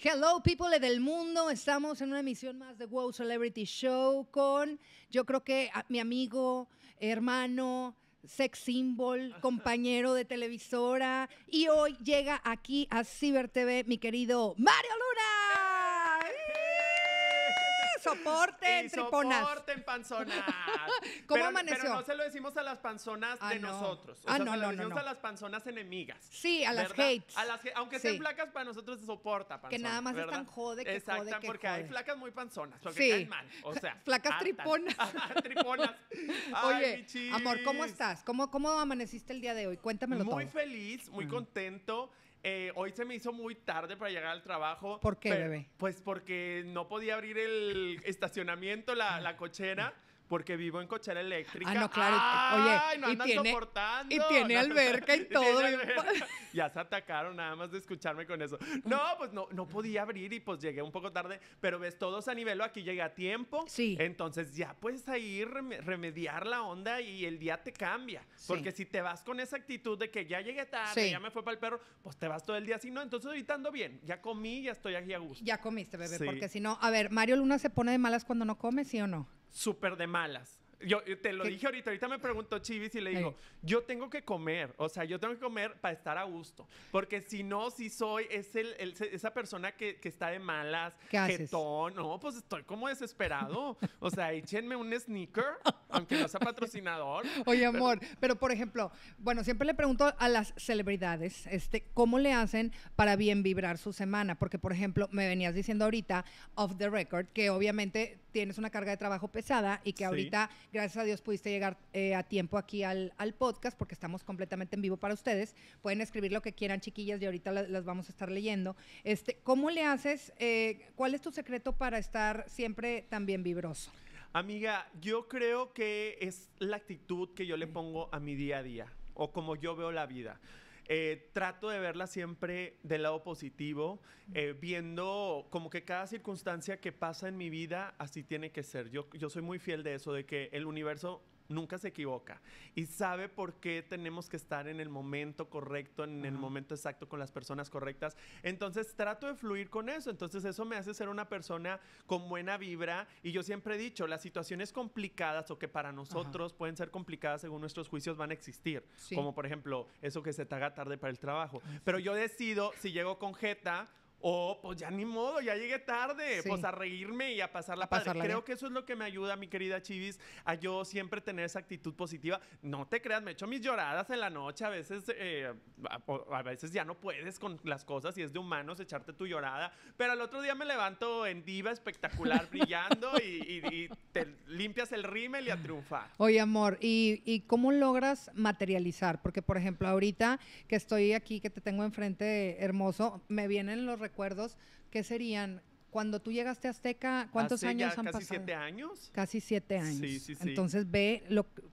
Hello, people del mundo. Estamos en una emisión más de Wow Celebrity Show con, yo creo que mi amigo, hermano, sex symbol, compañero de televisora. Y hoy llega aquí a Ciber TV mi querido Mario triponas. Soporten, panzonas. ¿Cómo amaneció? Pero no se lo decimos a las panzonas ah, de nosotros. O ah, sea, no, se lo decimos a las panzonas enemigas. Sí, a las hates. A las, aunque sean flacas, para nosotros se soporta, panzona, Que nada más están jode, que jode, que porque hay flacas muy panzonas, porque sí. caen mal. O sea. Flacas triponas. triponas. Oye, amor, ¿cómo estás? ¿Cómo, ¿Cómo amaneciste el día de hoy? Cuéntamelo muy todo. Muy feliz, muy mm. contento. Eh, hoy se me hizo muy tarde para llegar al trabajo. ¿Por qué, bebé? Pues porque no podía abrir el estacionamiento, la, la cochera porque vivo en cochera eléctrica. Ah, no, claro. ¡Ay, Oye, no y tiene, soportando! Y tiene alberca y todo. ya se atacaron nada más de escucharme con eso. No, pues no, no podía abrir y pues llegué un poco tarde, pero ves, todos a nivel, aquí llegué a tiempo. Sí. Entonces ya puedes ahí remediar la onda y el día te cambia. Porque si te vas con esa actitud de que ya llegué tarde, ya me fue para el perro, pues te vas todo el día así. No, entonces ahorita ando bien. Ya comí, ya estoy aquí a gusto. Ya comiste, bebé, porque si no, a ver, Mario Luna se pone de malas cuando no come, ¿sí o no? súper de malas. Yo te lo dije ahorita, ahorita me preguntó Chivis y le digo, yo tengo que comer, o sea, yo tengo que comer para estar a gusto, porque si no, si soy esa persona que, está de malas, que no, pues estoy como desesperado, o sea, échenme un sneaker, aunque no sea patrocinador. Oye, amor, pero, por ejemplo, bueno, siempre le pregunto a las celebridades, este, ¿cómo le hacen para bien vibrar su semana? Porque, por ejemplo, me venías diciendo ahorita, off the record, que obviamente tienes una carga de trabajo pesada y que ahorita, gracias a Dios, pudiste llegar eh, a tiempo aquí al, podcast porque estamos completamente en vivo para ustedes. Pueden escribir lo que quieran, chiquillas, y ahorita las vamos a estar leyendo. Este, ¿Cómo le haces? Eh, ¿Cuál es tu secreto para estar siempre también vibroso? Amiga, yo creo que es la actitud que yo le pongo a mi día a día o como yo veo la vida. Eh, trato de verla siempre del lado positivo, eh, viendo como que cada circunstancia que pasa en mi vida así tiene que ser. Yo, yo soy muy fiel de eso, de que el universo nunca se equivoca y sabe por qué tenemos que estar en el momento correcto, en el momento exacto con las personas correctas. Entonces trato de fluir con eso, entonces eso me hace ser una persona con buena vibra y yo siempre he dicho, las situaciones complicadas o que para nosotros pueden ser complicadas según nuestros juicios van a existir, como por ejemplo eso que se te haga tarde para el trabajo, pero yo decido si llego con jeta Oh, pues ya ni modo, ya llegué tarde, pues a reírme y a pasar la Creo que eso es lo que me ayuda, mi querida Chivis, a yo siempre tener esa actitud positiva. No te creas, me echo mis lloradas en la noche, a veces, eh, a, veces ya no puedes con las cosas y es de humanos echarte tu llorada, pero al otro día me levanto en diva espectacular, brillando y, te limpias el rímel y a triunfar. Oye, amor, ¿y, ¿y cómo logras materializar? Porque, por ejemplo, ahorita que estoy aquí, que te tengo enfrente hermoso, me vienen los recuerdos, que serían cuando tú llegaste a Azteca, ¿cuántos años han pasado? Casi siete años. Casi siete años. Sí, sí, sí. Entonces ve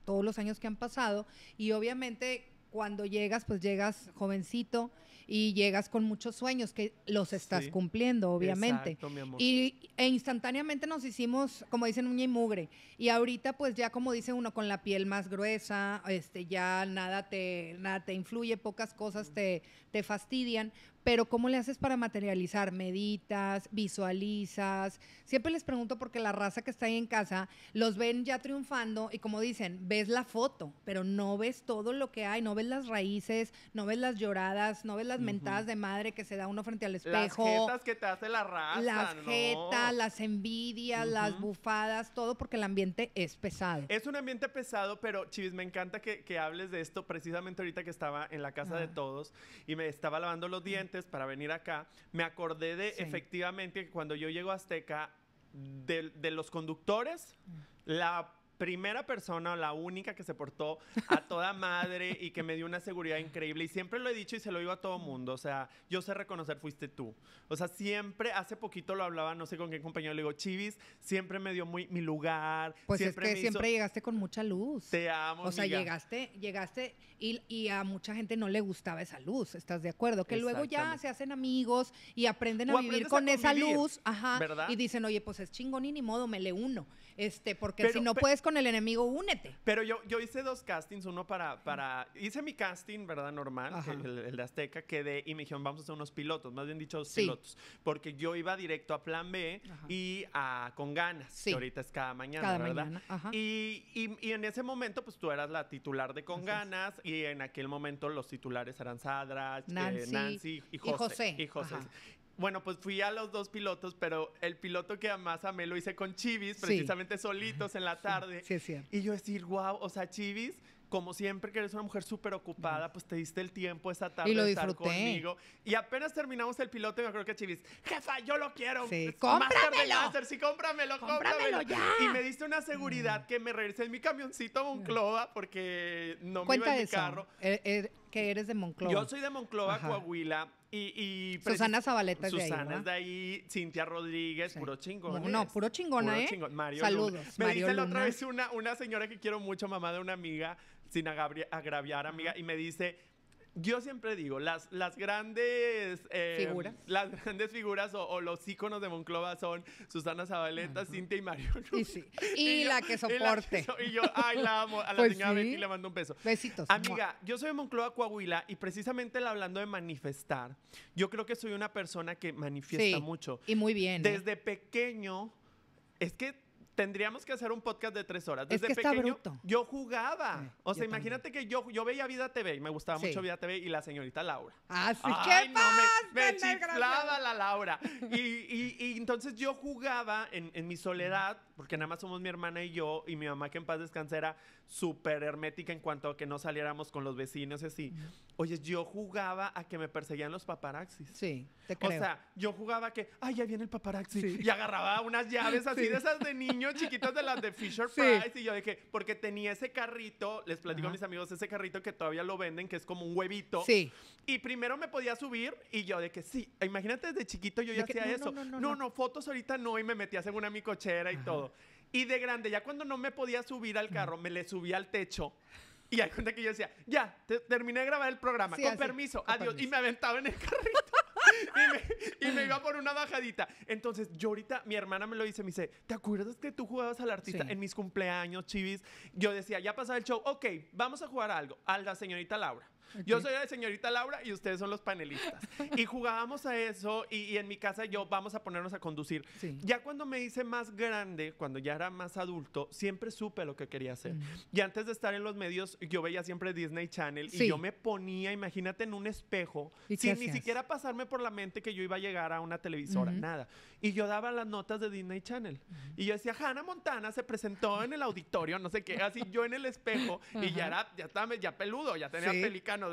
todos los años que han pasado y obviamente cuando llegas, pues llegas jovencito y llegas con muchos sueños que los estás cumpliendo, obviamente. Y e instantáneamente nos hicimos, como dicen, uña y mugre. Y ahorita, pues ya como dice uno, con la piel más gruesa, este, ya nada te, nada te influye, pocas cosas te, te fastidian pero ¿cómo le haces para materializar? ¿Meditas? ¿Visualizas? Siempre les pregunto porque la raza que está ahí en casa los ven ya triunfando y como dicen, ves la foto, pero no ves todo lo que hay, no ves las raíces, no ves las lloradas, no ves las mentadas de madre que se da uno frente al espejo. Las jetas que te hace la raza. Las jetas, las envidias, las bufadas, todo porque el ambiente es pesado. Es un ambiente pesado, pero Chivis, me encanta que, hables de esto precisamente ahorita que estaba en la casa de todos y me estaba lavando los dientes para venir acá, me acordé de efectivamente que cuando yo llego a Azteca, de los conductores, la primera persona, la única que se portó a toda madre y que me dio una seguridad increíble. Y siempre lo he dicho y se lo digo a todo mundo. O sea, yo sé reconocer, fuiste tú. O sea, siempre, hace poquito lo hablaba, no sé con qué compañero, le digo, Chivis, siempre me dio muy, mi lugar. Pues siempre es que siempre llegaste con mucha luz. Te amo. O sea, llegaste, llegaste y, y, a mucha gente no le gustaba esa luz, ¿estás de acuerdo? Que luego ya se hacen amigos y aprenden a vivir con esa luz. Ajá. Y dicen, oye, pues es chingón y ni modo, me le uno. Este, porque si no puedes con el enemigo, únete. Pero yo, yo hice dos castings, uno para, para hice mi casting, ¿verdad? Normal, el, de Azteca, y me dijeron, vamos a hacer unos pilotos, más bien dicho, pilotos, porque yo iba directo a Plan B y a ah, Con Ganas, que ahorita es cada mañana, ¿verdad? Mañana. Ajá. Y, en ese momento, pues tú eras la titular de Con Ganas y en aquel momento los titulares eran Sadra, eh, Nancy, Y José. Y José. Bueno, pues fui a los dos pilotos, pero el piloto que más amé lo hice con Chivis, precisamente solitos en la tarde. Sí, sí, Y yo decir, wow, o sea, Chivis, como siempre que eres una mujer súper ocupada, pues te diste el tiempo esa tarde y lo conmigo. Y apenas terminamos el piloto, me acuerdo que Chivis, jefa, yo lo quiero. Sí, cómpramelo. sí, cómpramelo, cómpramelo. ya. Y me diste una seguridad mm. que me regresé en mi camioncito a mm. Monclova porque no me iba en mi carro. ¿Qué eh, eh, que eres de Monclova. Yo soy de Monclova, Coahuila. Y, y Susana Zabaleta Susana es de ahí, Cintia Rodríguez, puro chingón. No, puro chingona, puro ¿eh? Chingón. Mario Saludos. Me dice la otra vez una, una señora que quiero mucho, mamá de una amiga, sin agraviar amiga, y me dice yo siempre digo, las, las grandes eh, figuras. Las grandes figuras o, los íconos de Monclova son Susana Zabaleta, Cintia y Mario Y, la que soporte. Y, yo, ay, la amo. A la pues señora Betty le mando un beso. Besitos. Amiga, yo soy de Monclova, Coahuila, y precisamente hablando de manifestar, yo creo que soy una persona que manifiesta mucho. Y muy bien. ¿eh? Desde pequeño, es que Tendríamos que hacer un podcast de tres horas. Desde es que pequeño, bruto. yo jugaba. o sea, imagínate que yo, yo veía Vida TV y me gustaba mucho Vida TV y la señorita Laura. Así ah, que no, me, me chiflaba la Laura. Y, y, entonces yo jugaba en, en mi soledad, porque nada más somos mi hermana y yo, y mi mamá que en paz descanse era súper hermética en cuanto a que no saliéramos con los vecinos y así. Oye, yo jugaba a que me perseguían los paparaxis. Sí. O sea, yo jugaba que, ay, ya viene el paparazzi. Y agarraba unas llaves así de esas de niño chiquitas de las de Fisher Price. Y yo dije, porque tenía ese carrito, les platico a mis amigos, ese carrito que todavía lo venden, que es como un huevito. Sí. Y primero me podía subir y yo de que sí. Imagínate desde chiquito yo ya hacía eso. No no, fotos ahorita no. Y me metía según a mi cochera y todo. Y de grande, ya cuando no me podía subir al carro, me le subía al techo. Y hay cuenta que yo decía, ya, terminé de grabar el programa, con permiso, adiós. Y me aventaba en el carrito. y, me, iba por una bajadita. Entonces, yo ahorita, mi hermana me lo dice, me dice, ¿te acuerdas que tú jugabas al artista en mis cumpleaños, chivis? Yo decía, ya pasaba el show, ok, vamos a jugar algo, Alga, señorita Laura. Yo soy la señorita Laura y ustedes son los panelistas. Y jugábamos a eso y, en mi casa yo vamos a ponernos a conducir. Ya cuando me hice más grande, cuando ya era más adulto, siempre supe lo que quería hacer. Y antes de estar en los medios, yo veía siempre Disney Channel y yo me ponía, imagínate, en un espejo, sin ni siquiera pasarme por la mente que yo iba a llegar a una televisora, nada. Y yo daba las notas de Disney Channel. Y yo decía, Hannah Montana se presentó en el auditorio, no sé qué, así yo en el espejo y ya era, ya estaba, ya peludo, ya tenía sí. pelicano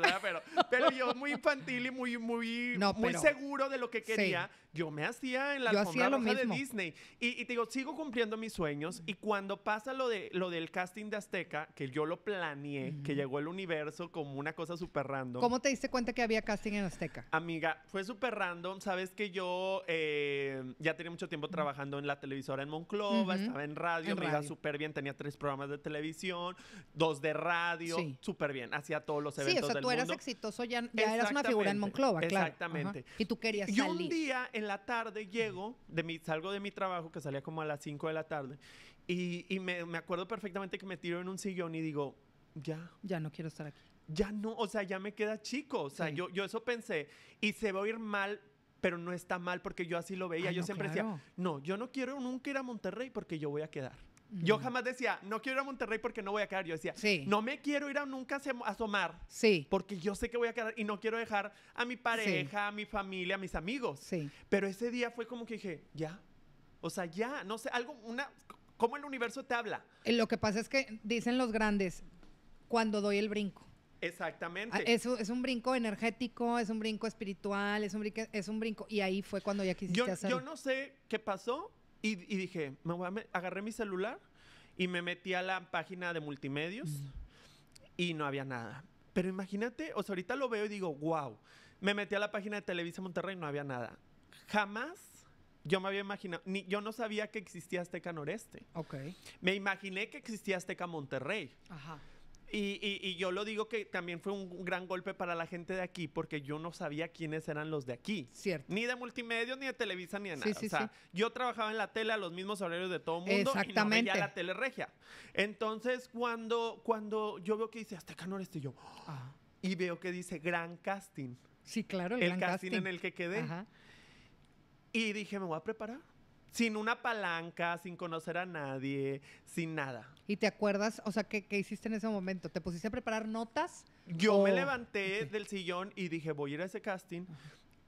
pero, yo muy infantil y muy, muy, muy seguro de lo que quería, yo me hacía en la alfombra roja de Disney. Y, te digo, sigo cumpliendo mis sueños y cuando pasa lo, de, lo del casting de Azteca, que yo lo planeé, que llegó el universo como una cosa súper random. ¿Cómo te diste cuenta que había casting en Azteca? Amiga, fue súper random. Sabes que yo eh, ya tenía mucho tiempo trabajando en la televisora en Monclova, estaba en radio, me iba súper bien, tenía tres programas de televisión, dos de radio, súper bien, hacía todos los eventos tú eras exitoso, ya, ya eras una figura en Monclova, claro. Exactamente. Y tú querías salir. Yo un día en la tarde llego, de mi, salgo de mi trabajo, que salía como a las 5 de la tarde, y, y me, me acuerdo perfectamente que me tiro en un sillón y digo, ya. Ya no quiero estar aquí. Ya no, o sea, ya me queda chico. O sea, yo, yo eso pensé. Y se va a ir mal pero no está mal porque yo así lo veía. yo siempre decía, no, yo no quiero nunca ir a Monterrey porque yo voy a quedar. Yo mm. jamás decía, no quiero ir a Monterrey porque no voy a quedar. Yo decía, no me quiero ir a nunca asomar. Sí. Porque yo sé que voy a quedar y no quiero dejar a mi pareja, a mi familia, a mis amigos. Pero ese día fue como que dije, ya. O sea, ya, no sé, algo, una. ¿Cómo el universo te habla? Eh, lo que pasa es que dicen los grandes, cuando doy el brinco. Exactamente. Ah, es, es, un brinco energético, es un brinco espiritual, es un brinco, es un brinco. Y ahí fue cuando ya quisiste yo, Yo no sé qué pasó, y, dije, me agarré mi celular y me metí a la página de multimedios mm. y no había nada. Pero imagínate, o sea, ahorita lo veo y digo, wow, me metí a la página de Televisa Monterrey y no había nada. Jamás yo me había imaginado, ni, yo no sabía que existía Azteca Noreste. Ok. Me imaginé que existía Azteca Monterrey. Ajá. Y, yo lo digo que también fue un gran golpe para la gente de aquí porque yo no sabía quiénes eran los de aquí. Cierto. Ni de multimedia, ni de Televisa, ni de nada. o sea, yo trabajaba en la tele a los mismos horarios de todo el mundo Exactamente. y no veía la tele regia. Entonces, cuando, cuando yo veo que dice Azteca Noreste, yo... Ah. Y veo que dice gran casting. Sí, claro, el, casting, en el que quedé. Y dije, me voy a preparar sin una palanca, sin conocer a nadie, sin nada. ¿Y te acuerdas, o sea, qué, hiciste en ese momento? ¿Te pusiste a preparar notas? Yo me levanté del sillón y dije, voy a ir a ese casting.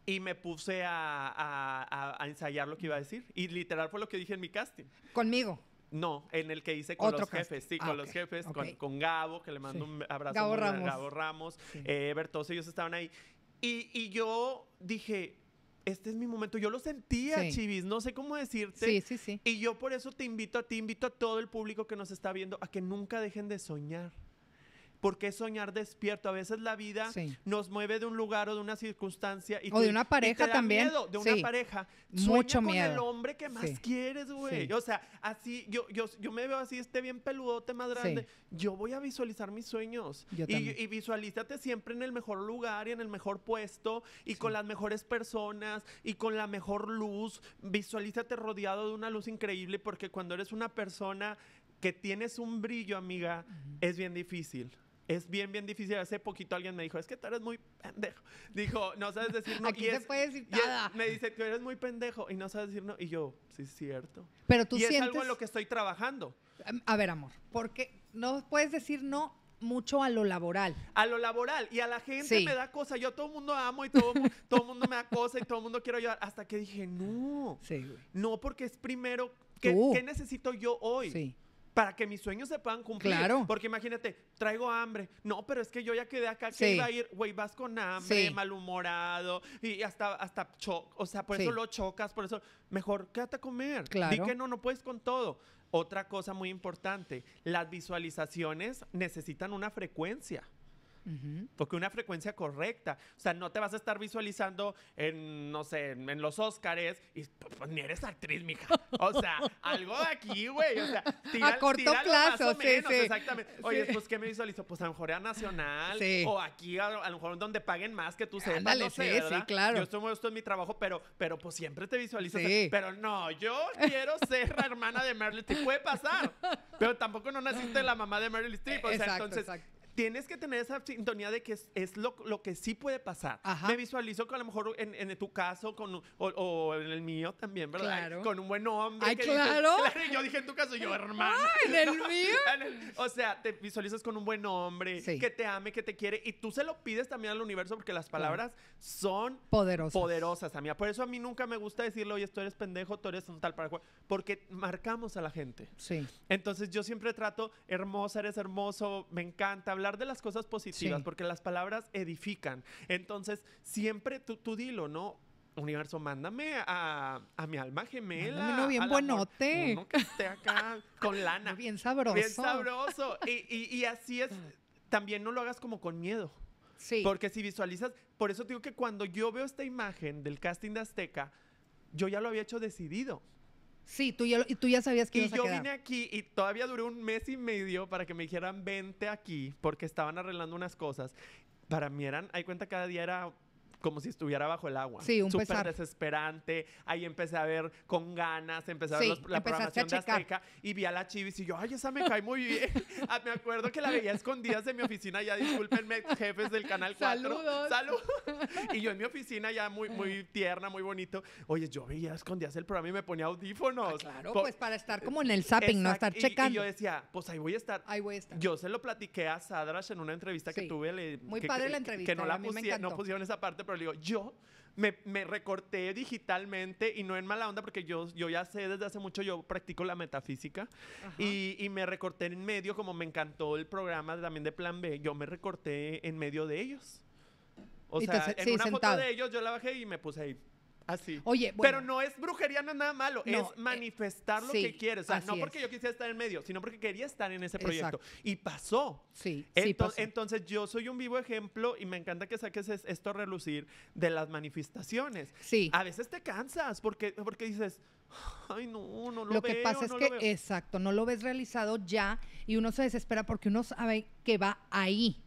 Y me puse a, ensayar lo que iba a decir. Y literal fue lo que dije en mi casting. ¿Conmigo? No, en el que hice con ah, los jefes, sí, con los jefes, con, Gabo, que le mando un abrazo. Gabo Ramos. Gabo Ramos, eh, ellos estaban ahí. y yo dije, este es mi momento. Yo lo sentía, Chivis, no sé cómo decirte. Sí, sí, sí. Y yo por eso te invito a ti, invito a todo el público que nos está viendo a que nunca dejen de soñar. ¿Por qué soñar despierto? A veces la vida nos mueve de un lugar o de una circunstancia. Y o de una pareja también. de una pareja. Mucho con el hombre que más quieres, güey. O sea, así, yo, yo, yo me veo así, este bien peludote más grande. Yo voy a visualizar mis sueños. y, visualízate siempre en el mejor lugar y en el mejor puesto y con las mejores personas y con la mejor luz. Visualízate rodeado de una luz increíble porque cuando eres una persona que tienes un brillo, amiga, es bien difícil es bien, bien difícil. Hace poquito alguien me dijo, es que tú eres muy pendejo. Dijo, no sabes decir no. Aquí y se decir nada. me dice, tú eres muy pendejo y no sabes decir no. Y yo, sí, es cierto. Pero tú y es algo en lo que estoy trabajando. Em, a ver, amor, porque no puedes decir no mucho a lo laboral. A lo laboral. Y a la gente me da cosa. Yo todo el mundo amo y todo, mundo me da cosa y todo el mundo quiero ayudar. Hasta que dije, no. Sí, güey. No, porque es primero, ¿qué, ¿qué necesito yo hoy? Sí para que mis sueños se puedan cumplir. Claro. Porque imagínate, traigo hambre. No, pero es que yo ya quedé acá, que iba a ir, güey, vas con hambre, malhumorado, y hasta, hasta o sea, por eso lo chocas, por eso, mejor quédate a comer. Claro. Di que no, no puedes con todo. Otra cosa muy importante, las visualizaciones necesitan una frecuencia. Porque una frecuencia correcta. O sea, no te vas a estar visualizando en, no sé, en los Óscares y pues, ni eres actriz, mija. O sea, algo de aquí, güey. O sea, tira, a corto plazo, sí, sí. exactamente. Oye, pues, ¿qué me visualizo? Pues a lo mejor a Nacional o aquí, a, lo mejor donde paguen más que tú sepas. Ándale, no sí, claro. Yo estoy en mi trabajo, pero, pero pues siempre te visualizo. Sí. pero no, yo quiero ser la hermana de Meryl Streep. Puede pasar, pero tampoco no naciste la mamá de Meryl Streep. O sea, entonces, exacto tienes que tener esa sintonía de que es, lo, que sí puede pasar. Me visualizo que a lo mejor en, tu caso con, o, en el mío también, ¿verdad? Claro. Con un buen hombre. Ay, claro. Yo dije en tu caso, yo, hermano. en el mío. o sea, te visualizas con un buen hombre, que te ame, que te quiere. Y tú se lo pides también al universo porque las palabras son poderosas. Poderosas, amiga. Por eso a mí nunca me gusta decirle, oye, tú eres pendejo, tú eres un tal para jugar. Porque marcamos a la gente. Sí. Entonces yo siempre trato, hermosa, eres hermoso, me encanta, hablar de las cosas positivas, porque las palabras edifican. Entonces, siempre tú, tú dilo, ¿no? universo, mándame a, mi alma gemela. uno bien buenote. que esté acá con lana. Bien sabroso. Bien sabroso. Y, así es. También no lo hagas como con miedo. Sí. Porque si visualizas, por eso digo que cuando yo veo esta imagen del casting de Azteca, yo ya lo había hecho decidido. Sí, tú ya, tú ya sabías que y yo vine aquí y todavía duré un mes y medio para que me dijeran vente aquí porque estaban arreglando unas cosas. Para mí eran, hay cuenta cada día era como si estuviera bajo el agua. Sí, un Súper desesperante. Ahí empecé a ver con ganas, empecé a ver los, la programación de Azteca y vi a la Chivis y yo, ay, esa me cae muy bien. Ah, me acuerdo que la veía escondidas en mi oficina, ya discúlpenme, jefes del Canal 4. Saludos. Saludos. y yo en mi oficina ya muy, muy tierna, muy bonito. Oye, yo veía escondidas el programa y me ponía audífonos. Ah, claro, pues para estar como en el zapping, no estar checando. Y, yo decía, pues ahí voy a estar. Ahí voy a estar. Yo se lo platiqué a Sadrash en una entrevista que tuve. muy que, padre la entrevista. Que, no la pusieron, no pusieron esa parte, pero yo me, recorté digitalmente y no en mala onda porque yo, yo ya sé desde hace mucho, yo practico la metafísica y, me recorté en medio, como me encantó el programa también de Plan B, yo me recorté en medio de ellos. O sea, en una foto de ellos yo la bajé y me puse ahí Así. Oye, Pero no es brujería, no es nada malo, es eh, manifestar lo que quieres. no porque yo quisiera estar en medio, sino porque quería estar en ese proyecto. Y pasó. Sí, entonces, yo soy un vivo ejemplo y me encanta que saques esto a relucir de las manifestaciones. Sí. A veces te cansas porque, porque dices, Ay, no, no lo, lo que pasa es que, exacto, no lo ves realizado ya y uno se desespera porque uno sabe que va ahí.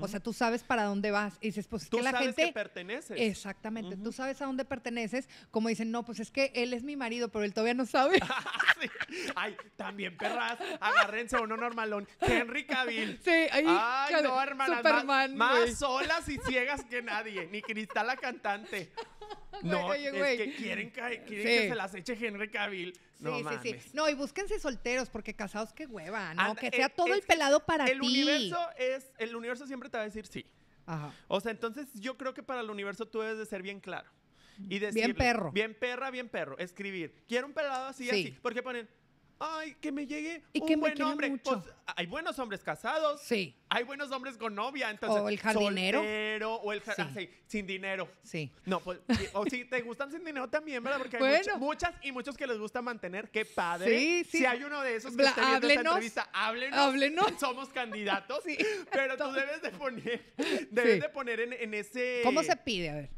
O sea, tú sabes para dónde vas. Y dices, pues es la sabes gente. que perteneces. Exactamente. Tú sabes a dónde perteneces. Como dicen, no, pues es que él es mi marido, pero él todavía no sabe. Ay, también perras. Agárrense uno normalón. Henry Cavill. Sí, ahí. Ay, no, hermanas. más solas y ciegas que nadie. Ni Cristal la cantante. No, es que quieren, que, quieren que se las eche Henry Cavill. no, sí, sí. No, y búsquense solteros, porque casados qué hueva, ¿no? que sea todo el pelado para el Universo es, el universo siempre te va a decir sí. Ajá. O sea, entonces yo creo que para el universo tú debes de ser bien claro. Y decir. bien perro. Bien perra, bien perro. Escribir. Quiero un pelado así, así. Porque ponen ay, que me llegue un buen hombre. Pues, hay buenos hombres casados. Sí. Hay buenos hombres con novia, entonces. O el jardinero. o el jardinero. Ah, sí. sin dinero. Sí. No, pues. o si te gustan sin dinero también, ¿verdad? Porque hay muchas, y muchos que les gusta mantener. Qué padre. Sí, sí. Si hay uno de esos que Bla, viendo entrevista, háblenos. Somos candidatos. sí. Pero tú debes de poner, debes de poner en, en ese. ¿Cómo se pide? A ver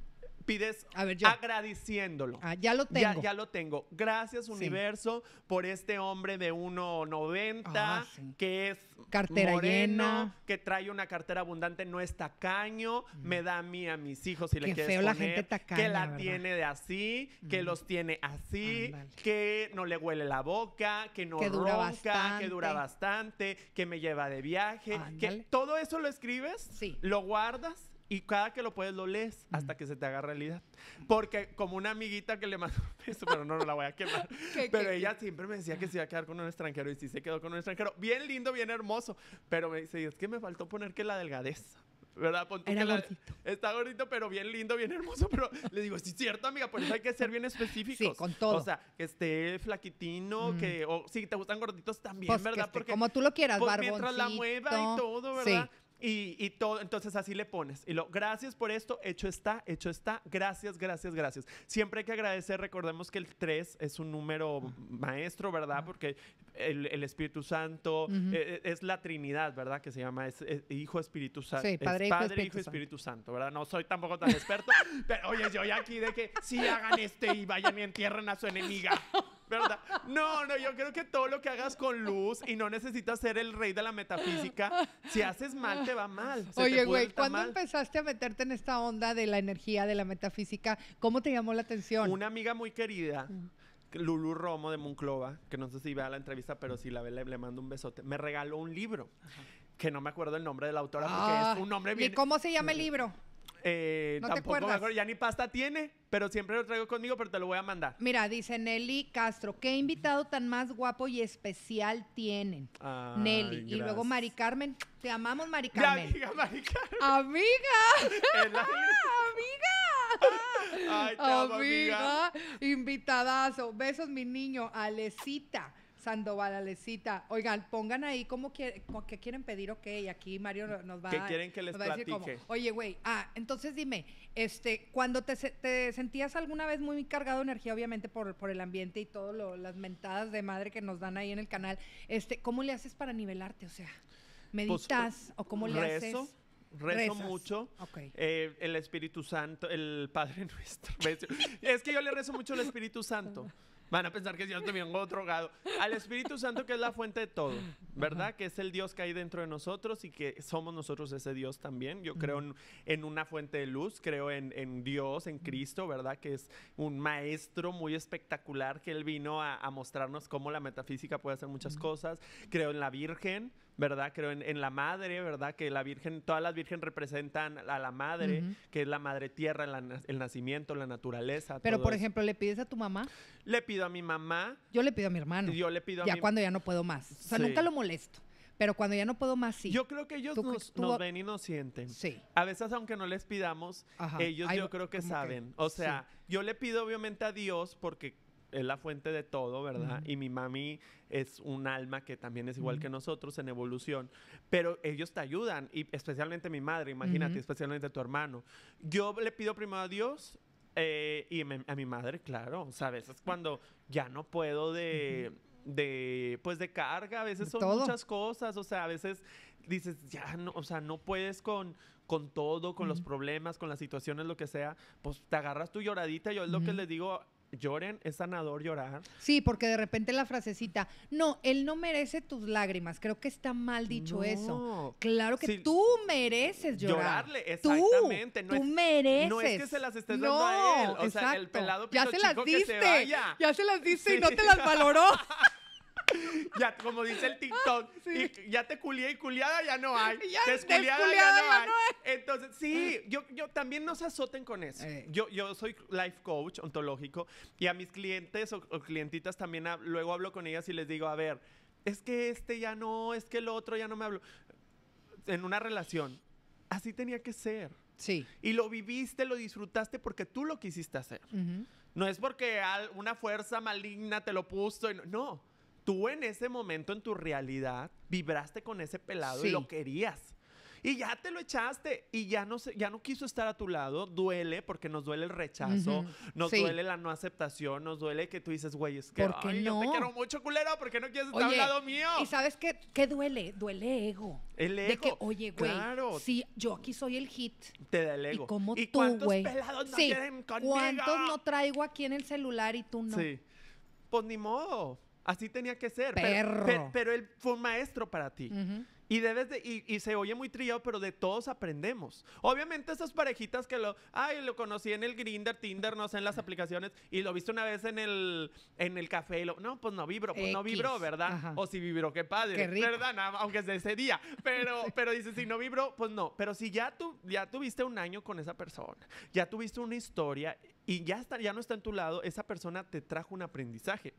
pides agradeciéndolo. Ah, ya lo tengo. Ya, lo tengo. Gracias, universo, por este hombre de 1,90 ah, que es cartera moreno, llena. que trae una cartera abundante, no es tacaño, mm. me da a mí a mis hijos y le la gente tacaña, que la tiene de así, que mm. los tiene así, que no le huele la boca, que no que dura bastante. que dura bastante, que me lleva de viaje, que todo eso lo escribes, lo guardas y cada que lo puedes lo lees hasta mm. que se te haga realidad. Porque como una amiguita que le mandó un beso, pero no, no la voy a quemar. pero ella siempre me decía que se iba a quedar con un extranjero y sí se quedó con un extranjero. Bien lindo, bien hermoso. Pero me dice, es que me faltó poner que la delgadez. ¿Verdad? Era gordito. está gordito, pero bien lindo, bien hermoso. Pero le digo, sí, cierto, amiga, por eso hay que ser bien específicos. Sí, con todo. O sea, que esté flaquitino, mm. que, o si te gustan gorditos también, pues ¿verdad? Porque como tú lo quieras, pues, Mientras la mueva y todo, ¿verdad? Sí. Y, todo, entonces así le pones. Y lo, gracias por esto, hecho está, hecho está, gracias, gracias, gracias. Siempre hay que agradecer, recordemos que el 3 es un número maestro, ¿verdad? Porque el, Espíritu Santo eh, eh, es, la Trinidad, ¿verdad? Que se llama, es, Hijo Espíritu Santo. Padre, Hijo, Espíritu, Santo. ¿verdad? No soy tampoco tan experto, pero oye, yo ya aquí de que sí hagan este y vayan y entierren a su enemiga. ¿Verdad? No, no, yo creo que todo lo que hagas con luz y no necesitas ser el rey de la metafísica, si haces mal, te va mal. Oye, güey, ¿cuándo empezaste a meterte en esta onda de la energía, de la metafísica? ¿Cómo te llamó la atención? Una amiga muy querida. Lulu Romo de Monclova, que no sé si vea la entrevista, pero si la ve, le, mando un besote. Me regaló un libro, que no me acuerdo el nombre de la autora, porque ah, es un nombre bien. ¿Y cómo se llama el libro? Eh, tampoco ya ni pasta tiene, pero siempre lo traigo conmigo, pero te lo voy a mandar. Mira, dice Nelly Castro, qué invitado tan más guapo y especial tienen. Nelly. Y luego Mari Carmen, te amamos Mari Carmen. amiga Mari Amiga. amiga. amiga. Invitadazo. Besos, mi niño. Alecita. Sandoval, Alecita. Oigan, pongan ahí cómo que qué quieren pedir ok aquí Mario nos va, ¿Qué quieren que les platique? Oye, güey, ah, entonces dime, este, cuando te, sentías alguna vez muy cargado de energía, obviamente por, el ambiente y todas las mentadas de madre que nos dan ahí en el canal, este, ¿cómo le haces para nivelarte? O sea, pues, ¿meditas o cómo le haces? rezo rezo mucho. Eh, el Espíritu Santo, el Padre Nuestro. es que yo le rezo mucho el Espíritu Santo. Van a pensar que yo también otro drogado. Al Espíritu Santo, que es la fuente de todo, ¿verdad? Que es el Dios que hay dentro de nosotros y que somos nosotros ese Dios también. Yo creo en, una fuente de luz, creo en, Dios, en Cristo, ¿verdad? Que es un maestro muy espectacular que él vino a, mostrarnos cómo la metafísica puede hacer muchas cosas. Creo en la Virgen. ¿verdad? Creo en, la madre, ¿verdad? Que la Virgen, todas las Virgen representan a la madre, que es la madre tierra, el nacimiento, la naturaleza. Pero, por ejemplo, ¿le pides a tu mamá? Le pido a mi mamá. Yo le pido a mi hermano. Yo le pido a ya cuando ya no puedo más. O sea, nunca lo molesto. Pero cuando ya no puedo más, sí. Yo creo que ellos nos, ven y nos sienten. Sí. A veces, aunque no les pidamos, ellos yo creo que saben. O sea, yo le pido obviamente a Dios porque es la fuente de todo, ¿verdad? Y mi mami es un alma que también es igual que nosotros en evolución, pero ellos te ayudan, y especialmente mi madre, imagínate, especialmente tu hermano. Yo le pido primero a Dios eh, y a mi madre, claro, ¿sabes? veces cuando ya no puedo de de pues de carga, a veces son muchas cosas, o sea, a veces dices, ya no, o sea, no puedes con con todo, con los problemas, con las situaciones, lo que sea, pues te agarras tu lloradita, yo es lo que les digo lloren, es sanador llorar. Sí, porque de repente la frasecita, no, él no merece tus lágrimas, creo que está mal dicho no. eso. Claro que tú mereces llorar. Llorarle, exactamente. Tú, tú mereces. No es que se las estés dando a él, o exacto. sea, el pelado ya se las diste, Ya se las diste y no te las valoró. ya, como dice el TikTok, y ya te culié y culiada ya no hay. Ya, desculiada, ya, no, hay. Entonces, sí, yo, yo también no se azoten con eso. Eh. Yo, yo soy life coach ontológico y a mis clientes o, clientitas también luego hablo con ellas y les digo, a ver, es que este ya no, es que el otro ya no me habló. En una relación, así tenía que ser. Sí. Y lo viviste, lo disfrutaste porque tú lo quisiste hacer. No es porque una fuerza maligna te lo puso. no, tú en ese momento, en tu realidad, vibraste con ese pelado y lo querías. Y ya te lo echaste y ya no, se, ya no quiso estar a tu lado. Duele porque nos duele el rechazo, nos duele la no aceptación, nos duele que tú dices, güey, es que ¿Por ay, no? yo te quiero mucho, culero, ¿por qué no quieres estar a al lado mío? ¿Y sabes qué, qué duele? Duele ego. El ego. De que, oye, güey, claro. sí, yo aquí soy el hit. Te da el ego. ¿Y cómo ¿Y cuántos pelados no quieren conmigo? ¿Cuántos no traigo aquí en el celular y tú no? Sí. Pues ni modo Así tenía que ser. Pero, él fue un maestro para ti. Y y, se oye muy trillado, pero de todos aprendemos. Obviamente esas parejitas que lo, ay, lo conocí en el Grinder, Tinder, no sé, en las aplicaciones, y lo viste una vez en el, en el café, no, pues no vibro, pues no vibro, ¿verdad? O si vibro, qué padre, ¿verdad? aunque es de ese día, pero, pero dices, si no vibro, pues no. Pero si ya, tú, ya tuviste un año con esa persona, ya tuviste una historia y ya, está, ya no está en tu lado, esa persona te trajo un aprendizaje.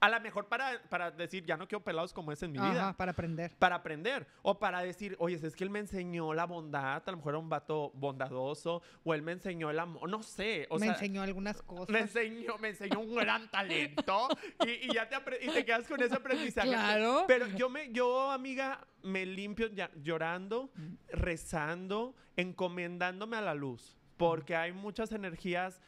A lo mejor para, para decir, ya no quiero pelados como es en mi vida. Para aprender. Para aprender. O para decir, oye, es que él me enseñó la bondad, a lo mejor era un vato bondadoso, o él me enseñó el amor, no sé. O me enseñó algunas cosas. Me enseñó, me enseñó un gran talento y, ya te, quedas con ese aprendizaje. Claro. Pero yo, me, yo amiga, me limpio ya, llorando, rezando, encomendándome a la luz, porque hay muchas energías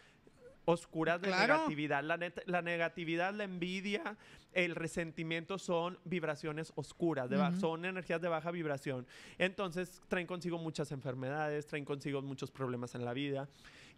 oscuras de negatividad. La, la, negatividad, la envidia, el resentimiento son vibraciones oscuras, de son energías de baja vibración. Entonces traen consigo muchas enfermedades, traen consigo muchos problemas en la vida.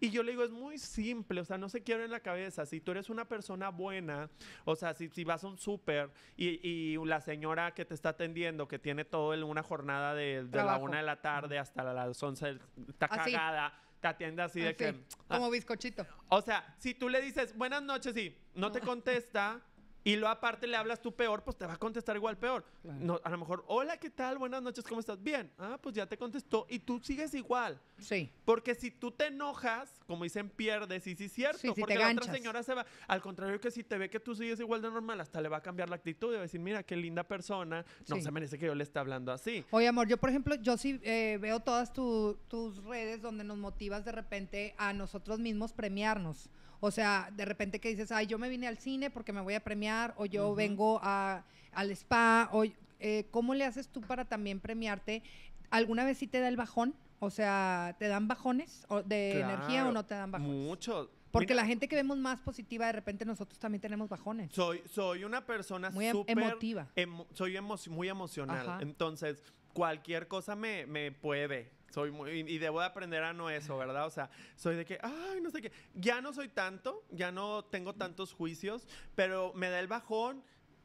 Y yo le digo, es muy simple, o sea, no se en la cabeza. Si tú eres una persona buena, o sea, si, si vas a un súper y, y, la señora que te está atendiendo, que tiene todo en una jornada de, de la una de la tarde hasta las 11, está ah, cagada te atiende así de que. Como ah. bizcochito. O sea, si tú le dices buenas noches y no te contesta, y lo aparte le hablas tú peor, pues te va a contestar igual peor. No, a lo mejor, hola, ¿qué tal? Buenas noches, ¿cómo estás? Bien. Ah, pues ya te contestó y tú sigues igual. Sí. Porque si tú te enojas, como dicen, pierdes, y sí es cierto, porque la otra señora se va. Al contrario que si te ve que tú sigues igual de normal, hasta le va a cambiar la actitud y va a decir, mira, qué linda persona, no se merece que yo le esté hablando así. Oye, amor, yo por ejemplo, yo sí eh, veo todas tus redes donde nos motivas de repente a nosotros mismos premiarnos. O sea, de repente que dices, ay, yo me vine al cine porque me voy a premiar, o yo vengo a, al spa, o eh, ¿cómo le haces tú para también premiarte? ¿Alguna vez sí te da el bajón? O sea, ¿te dan bajones de energía o no te dan bajones? mucho. Porque la gente que vemos más positiva, de repente nosotros también tenemos bajones. Soy, soy una persona muy em, emotiva. soy muy emocional. Entonces, cualquier cosa me, me puede soy muy, y debo de aprender a no eso, ¿verdad? O sea, soy de que, ay, no sé qué. Ya no soy tanto, ya no tengo tantos juicios, pero me da el bajón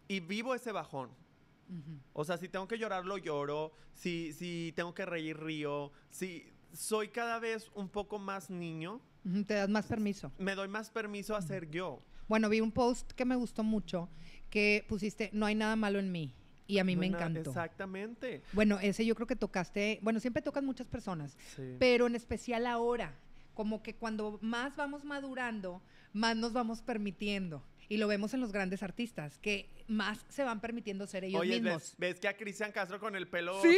y vivo ese bajón. O sea, si tengo que llorar, lo lloro. Si, si tengo que reír, río. Si soy cada vez un poco más niño. Te das más permiso. Me doy más permiso a ser yo. Bueno, vi un post que me gustó mucho que pusiste, no hay nada malo en mí y a mí me encantó. Exactamente. Bueno, ese yo creo que tocaste, bueno, siempre tocan muchas personas, pero en especial ahora, como que cuando más vamos madurando, más nos vamos permitiendo. Y lo vemos en los grandes artistas, que más se van permitiendo ser ellos mismos. Ves, que a Cristian Castro con el pelo sí,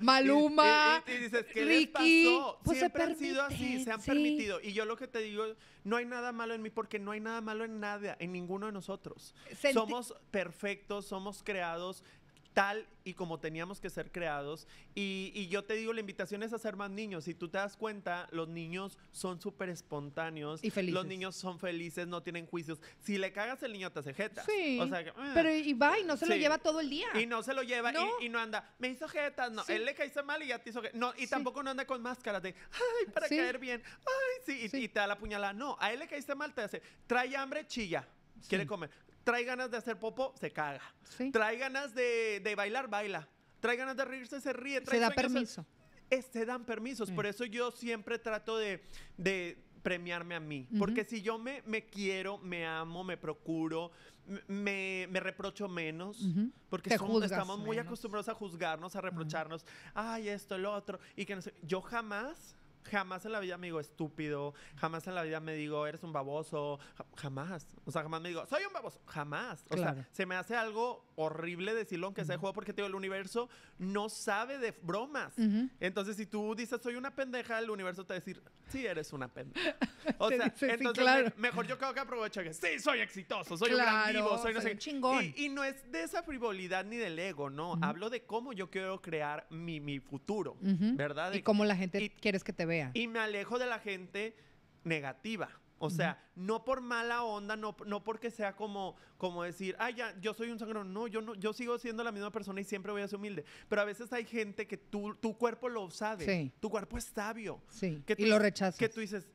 Maluma, y, Ricky, Pues se han sido así, se han permitido. Y yo lo que te digo, no hay nada malo en mí porque no hay nada malo en nadie, en ninguno de nosotros. somos perfectos, somos creados tal y como teníamos que ser creados. Y, yo te digo, la invitación es a ser más niños. Si tú te das cuenta, los niños son súper espontáneos. Y felices. Los niños son felices, no tienen juicios. Si le cagas, el niño te hace jetas. Sí. Mm. Pero y va y no se lo lleva todo el día. Y no se lo lleva Y, no anda, me hizo jetas. No, él le caíste mal y ya te hizo No, y tampoco no anda con máscaras de, ay, para caer bien. Ay, sí. Y, y te da la puñalada. No, a él le caíste mal, te hace, trae hambre, chilla. Quiere comer. Trae ganas de hacer popo, se caga. Trae ganas de, bailar, baila. Trae ganas de reírse, se ríe. se da permiso. se dan permisos. Por mm. eso yo siempre trato de, premiarme a mí. Porque si yo me, me quiero, me amo, me procuro, me, reprocho menos, porque somos, estamos muy acostumbrados a juzgarnos, a reprocharnos, ay, esto, el otro, y que no Yo jamás jamás en la vida me digo estúpido, jamás en la vida me digo eres un baboso, jamás. O sea, jamás me digo soy un baboso, jamás. O sea, se me hace algo horrible decirlo aunque sea de juego porque tengo el universo no sabe de bromas. Entonces, si tú dices soy una pendeja, el universo te va a decir, sí, eres una pendeja. O sea, entonces mejor yo creo que aprovecho que sí, soy exitoso, soy un gran soy no sé chingón. Y, no es de esa frivolidad ni del ego, no. Hablo de cómo yo quiero crear mi, futuro, ¿verdad? Y, cómo la gente quieres que te vea y me alejo de la gente negativa. O sea, no por mala onda, no, no porque sea como, como decir, ay ya, yo soy un sangrón. No, yo no, yo sigo siendo la misma persona y siempre voy a ser humilde. Pero a veces hay gente que tú, tu cuerpo lo sabe. Sí. Tu cuerpo es sabio. Sí. Que y lo rechazas. Que tú dices,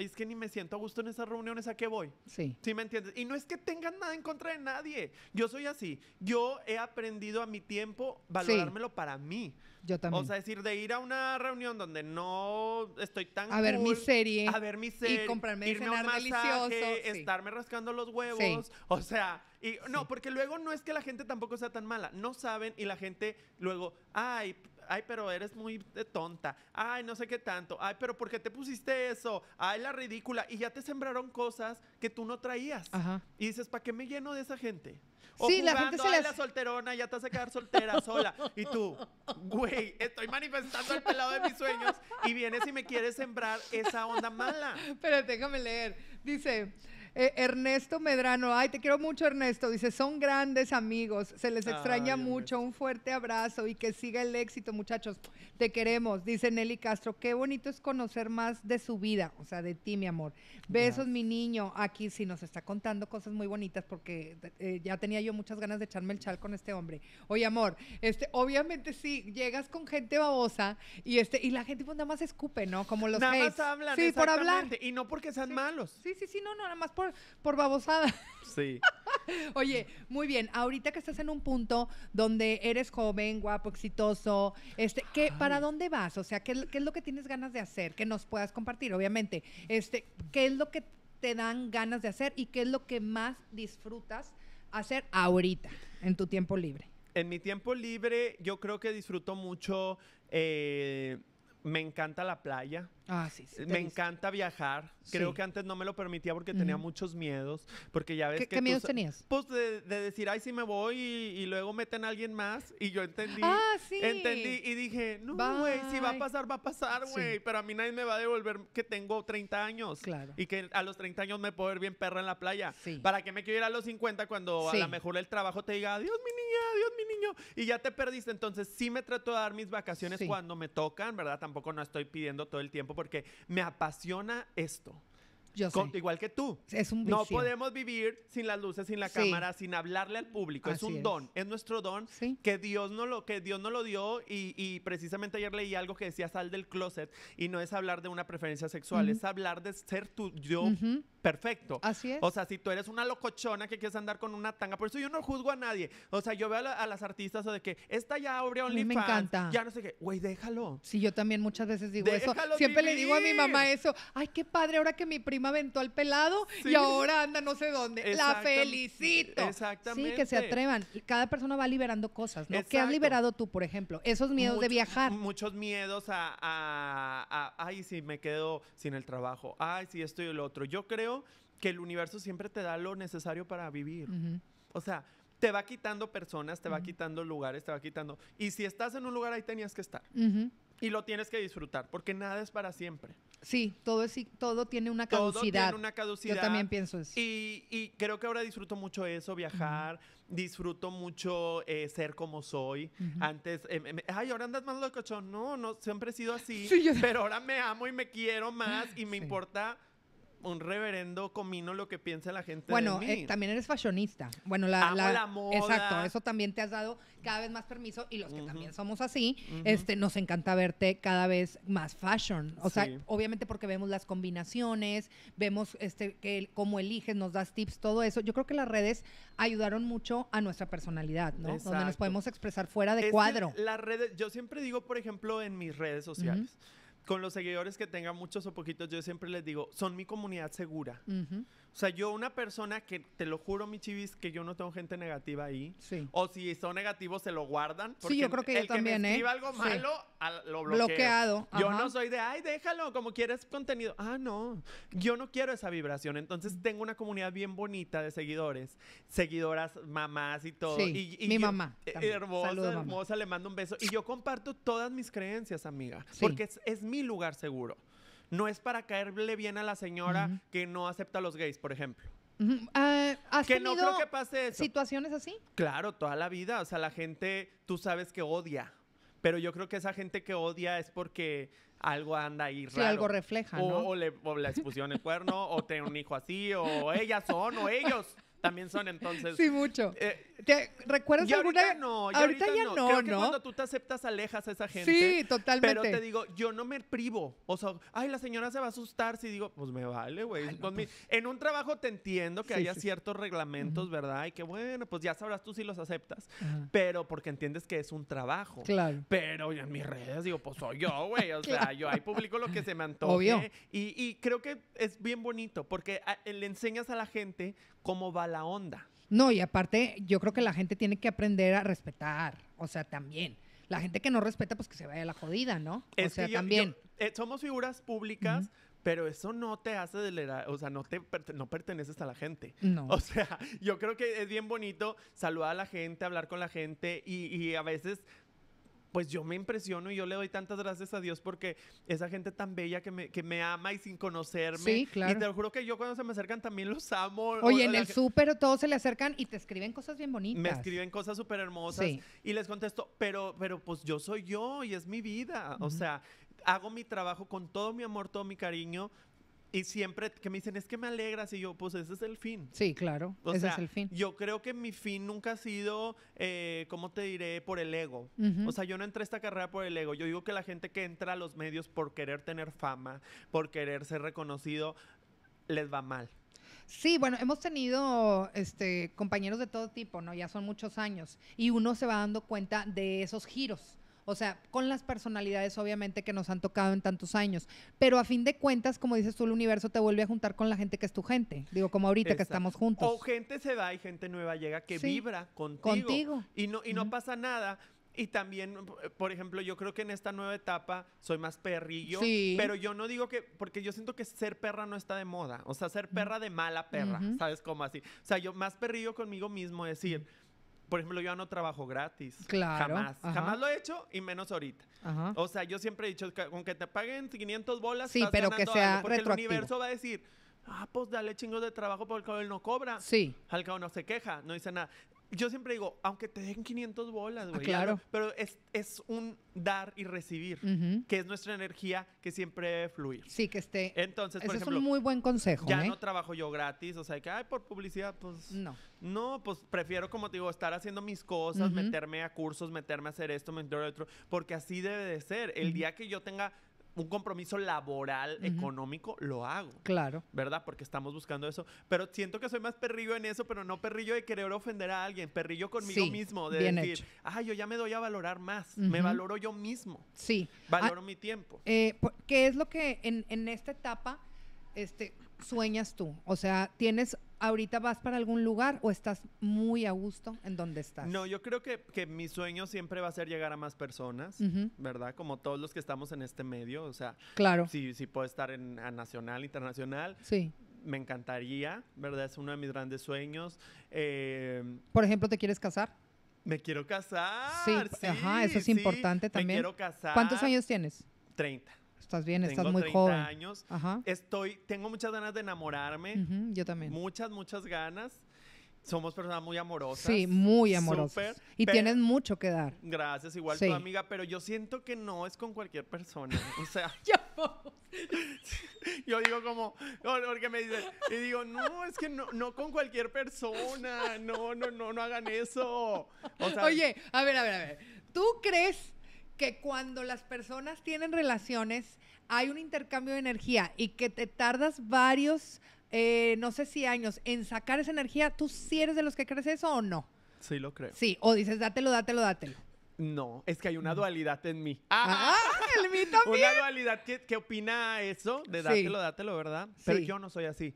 es que ni me siento a gusto en esas reuniones a qué voy. Sí. ¿Sí me entiendes? Y no es que tengan nada en contra de nadie. Yo soy así. Yo he aprendido a mi tiempo valorármelo para mí. Yo también. O sea, decir, de ir a una reunión donde no estoy tan. A ver mi serie. A ver mi serie. Y comprarme irme cenar Estarme rascando los huevos. O sea, y no, porque luego no es que la gente tampoco sea tan mala. No saben y la gente luego, ay, ay, pero eres muy tonta, ay, no sé qué tanto, ay, pero ¿por qué te pusiste eso? Ay, la ridícula. Y ya te sembraron cosas que tú no traías. Ajá. Y dices, ¿para qué me lleno de esa gente? O sí, la gente se la solterona, ya te a quedar soltera, sola. Y tú, güey, estoy manifestando el pelado de mis sueños y vienes y me quieres sembrar esa onda mala. Pero déjame leer. Dice... Eh, Ernesto Medrano, ay, te quiero mucho Ernesto, dice, son grandes amigos, se les extraña mucho, un fuerte abrazo y que siga el éxito, muchachos, te queremos, dice Nelly Castro, qué bonito es conocer más de su vida, o sea, de ti, mi amor. Besos, mi niño, aquí sí nos está contando cosas muy bonitas porque eh, ya tenía yo muchas ganas de echarme el chal con este hombre. Oye, amor, este, obviamente sí, llegas con gente babosa y este, y la gente pues nada más escupe, ¿no? Como los nada más hablan, sí, por hablar. Y no porque sean malos. Sí, sí, sí, no, no, nada más por por, babosada. Sí. Oye, muy bien. Ahorita que estás en un punto donde eres joven, guapo, exitoso, este, ¿qué, ¿para dónde vas? O sea, ¿qué, ¿qué, es lo que tienes ganas de hacer? Que nos puedas compartir, obviamente. Este, ¿Qué es lo que te dan ganas de hacer y qué es lo que más disfrutas hacer ahorita, en tu tiempo libre? En mi tiempo libre, yo creo que disfruto mucho. Eh, me encanta la playa. Ah, sí, sí me encanta viajar. Creo que antes no me lo permitía porque tenía muchos miedos. Porque ya ves ¿Qué, que. miedos tenías? Pues de, decir, ay, si me voy y, luego meten a alguien más. Y yo entendí. Ah, sí. Entendí y dije, no, güey, si va a pasar, va a pasar, güey. Pero a mí nadie me va a devolver que tengo 30 años. Claro. Y que a los 30 años me puedo ver bien perra en la playa. ¿Para qué me quiero ir a los 50 cuando a lo mejor el trabajo te diga, adiós, mi niña, adiós, mi niño? Y ya te perdiste. Entonces sí me trato de dar mis vacaciones cuando me tocan, ¿verdad? no estoy pidiendo todo el tiempo porque me apasiona esto. Igual que tú. Es un No podemos vivir sin las luces, sin la cámara, sin hablarle al público. es un don, es, nuestro don que Dios no lo que Dios no lo dio y, precisamente ayer leí algo que decía sal del closet y no es hablar de una preferencia sexual, es hablar de ser tu yo perfecto. Así es. O sea, si tú eres una locochona que quieres andar con una tanga, por eso yo no juzgo a nadie. O sea, yo veo a, las artistas o de que esta ya me encanta. ya no sé qué, güey, déjalo. Sí, yo también muchas veces digo eso. Siempre le digo a mi mamá eso. Ay, qué padre ahora que mi prima me aventó al pelado y ahora anda no sé dónde. La felicito. Exactamente. Sí, que se atrevan. Cada persona va liberando cosas, ¿no? ¿Qué has liberado tú, por ejemplo? Esos miedos de viajar. Muchos miedos a, ay, si me quedo sin el trabajo, ay, si esto y el otro. Yo creo que el universo siempre te da lo necesario para vivir. O sea, te va quitando personas, te va quitando lugares, te va quitando. Y si estás en un lugar, ahí tenías que estar. Y lo tienes que disfrutar, porque nada es para siempre. Sí, todo, es, todo tiene una caducidad. Todo tiene una caducidad. Yo también pienso eso. Y, creo que ahora disfruto mucho eso, viajar, disfruto mucho eh, ser como soy. Antes, em, em, ay, ahora andas más locochón. No, no, siempre he sido así. Pero ahora me amo y me quiero más y me importa un reverendo comino lo que piensa la gente. Bueno, eh, también eres fashionista. Bueno, la, la, moda. Exacto, eso también te has dado cada vez más permiso y los que también somos así, este, nos encanta verte cada vez más fashion. O sea, obviamente porque vemos las combinaciones, vemos este, que, cómo eliges, nos das tips, todo eso. Yo creo que las redes ayudaron mucho a nuestra personalidad, ¿no? Donde nos podemos expresar fuera de cuadro. Las redes, yo siempre digo, por ejemplo, en mis redes sociales con los seguidores que tengan muchos o poquitos, yo siempre les digo, son mi comunidad segura. O sea, yo una persona que, te lo juro, mi chivis, que yo no tengo gente negativa ahí. Sí. O si son negativos, se lo guardan. sí, yo creo que el que también, me ¿eh? escriba algo malo, lo Bloqueado. Yo no soy de, ay, déjalo, como quieres contenido. Ah, no. Yo no quiero esa vibración. Entonces, mm. tengo una comunidad bien bonita de seguidores. Seguidoras, mamás y todo. Sí, y, mi mamá. Eh, hermosa, hermosa, le mando un beso. Y yo comparto todas mis creencias, amiga. Sí. Porque es mi lugar seguro no es para caerle bien a la señora que no acepta a los gays, por ejemplo. Ah, ¿has que no creo que pase eso. ¿Situaciones así? Claro, toda la vida. O sea, la gente, tú sabes que odia. Pero yo creo que esa gente que odia es porque algo anda ahí raro. Sí, algo refleja, o, ¿no? o, le, o, el cuerno, o tiene un hijo así, o ellas son, o ellos también son entonces. Sí, mucho. Eh, ¿Te ¿Recuerdas ahorita alguna? No, ahorita, ya no, no. Creo que cuando tú te aceptas, alejas a esa gente. Sí, totalmente. Pero te digo, yo no me privo. O sea, ay, la señora se va a asustar si digo, pues me vale, güey. Pues. En un trabajo te entiendo que haya ciertos reglamentos, ¿verdad? Y que bueno, pues ya sabrás tú si los aceptas. Pero porque entiendes que es un trabajo. Claro. Pero en mis redes digo, pues soy yo, güey. O sea, yo ahí publico lo que se me antoje. Obvio. Y, creo que es bien bonito porque ah, le enseñas a la gente cómo va la onda. No, y aparte, yo creo que la gente tiene que aprender a respetar, o sea, también. La gente que no respeta, pues que se vaya la jodida, ¿no? o sea, también. Eh, somos figuras públicas. Pero eso no te hace de o sea, no te no perteneces a la gente. No. O sea, yo creo que es bien bonito saludar a la gente, hablar con la gente y a veces pues yo me impresiono y yo le doy tantas gracias a Dios porque esa gente tan bella que me, que me ama y sin conocerme. Sí, claro. Y te juro que yo cuando se me acercan también los amo. Oye, en el súper todos se le acercan y te escriben cosas bien bonitas. Me escriben cosas súper hermosas y les contesto, pero, pero pues yo soy yo y es mi vida. O sea, hago mi trabajo con todo mi amor, todo mi cariño, y siempre que me dicen, es que me alegras, y yo, pues ese es el fin. Sí, claro. ese es el fin. Yo creo que mi fin nunca ha sido, eh, ¿cómo te diré?, por el ego. O sea, yo no entré a esta carrera por el ego. Yo digo que la gente que entra a los medios por querer tener fama, por querer ser reconocido, les va mal. Sí, bueno, hemos tenido este, compañeros de todo tipo, ¿no? Ya son muchos años. Y uno se va dando cuenta de esos giros. O sea, con las personalidades obviamente que nos han tocado en tantos años. Pero a fin de cuentas, como dices tú, el universo te vuelve a juntar con la gente que es tu gente. Digo, como ahorita que estamos juntos. O gente se va y gente nueva llega que vibra contigo. Contigo. Y no, y no pasa nada. Y también, por ejemplo, yo creo que en esta nueva etapa soy más perrillo. Sí. Pero yo no digo que, porque yo siento que ser perra no está de moda. O sea, ser perra de mala perra, ¿sabes? cómo así. O sea, yo más perrillo conmigo mismo decir por ejemplo, yo no trabajo gratis. Claro. Jamás. Jamás lo he hecho y menos ahorita. O sea, yo siempre he dicho, que con te paguen 500 bolas, sí, pero que sea algo, porque el universo va a decir, ah, pues dale chingos de trabajo porque el no cobra. Sí. Al cabo no se queja, no dice nada yo siempre digo, aunque te den 500 bolas, ah, güey. claro. Pero es, un dar y recibir, que es nuestra energía que siempre debe fluir. Sí, que esté. Entonces, por es un muy buen consejo. Ya ¿eh? no trabajo yo gratis, o sea, que, ay, por publicidad, pues. No. No, pues prefiero, como te digo, estar haciendo mis cosas, meterme a cursos, meterme a hacer esto, meterme a otro, porque así debe de ser. El día que yo tenga un compromiso laboral, económico, lo hago. Claro. ¿Verdad? Porque estamos buscando eso. Pero siento que soy más perrillo en eso, pero no perrillo de querer ofender a alguien, perrillo conmigo mismo, de decir, ay, ah, yo ya me doy a valorar más, me valoro yo mismo. Sí. Valoro ah, mi tiempo. Eh, pues, ¿Qué es lo que en, esta etapa este, sueñas tú? O sea, tienes ¿Ahorita vas para algún lugar o estás muy a gusto en donde estás? No, yo creo que, mi sueño siempre va a ser llegar a más personas, ¿verdad? Como todos los que estamos en este medio, o sea, claro. si, si puedo estar en, a nacional, internacional, sí me encantaría, ¿verdad? Es uno de mis grandes sueños. Eh, Por ejemplo, ¿te quieres casar? Me quiero casar. Sí, ajá, eso es importante también. Me quiero casar. ¿Cuántos años tienes? 30 estás bien, estás muy 30 joven. años. Ajá. Estoy, tengo muchas ganas de enamorarme. yo también. Muchas, muchas ganas. Somos personas muy amorosas. Sí, muy amorosas. y tienes mucho que dar. Gracias, igual tu amiga, pero yo siento que no es con cualquier persona. O sea, yo, digo como, porque me dicen, y digo, no, es que no, no con cualquier persona. No, no, no, no hagan eso. O sea, Oye, a ver, a ver, a ver. ¿Tú crees que cuando las personas tienen relaciones hay un intercambio de energía y que te tardas varios, eh, no sé si años, en sacar esa energía, ¿tú sí eres de los que crees eso o no? Sí, lo creo. Sí, o dices, dátelo, dátelo, dátelo. No, es que hay una dualidad en mí. ¡Ah! el mí también! Una dualidad que, opina eso de dátelo, dátelo, ¿verdad? Pero yo no soy así.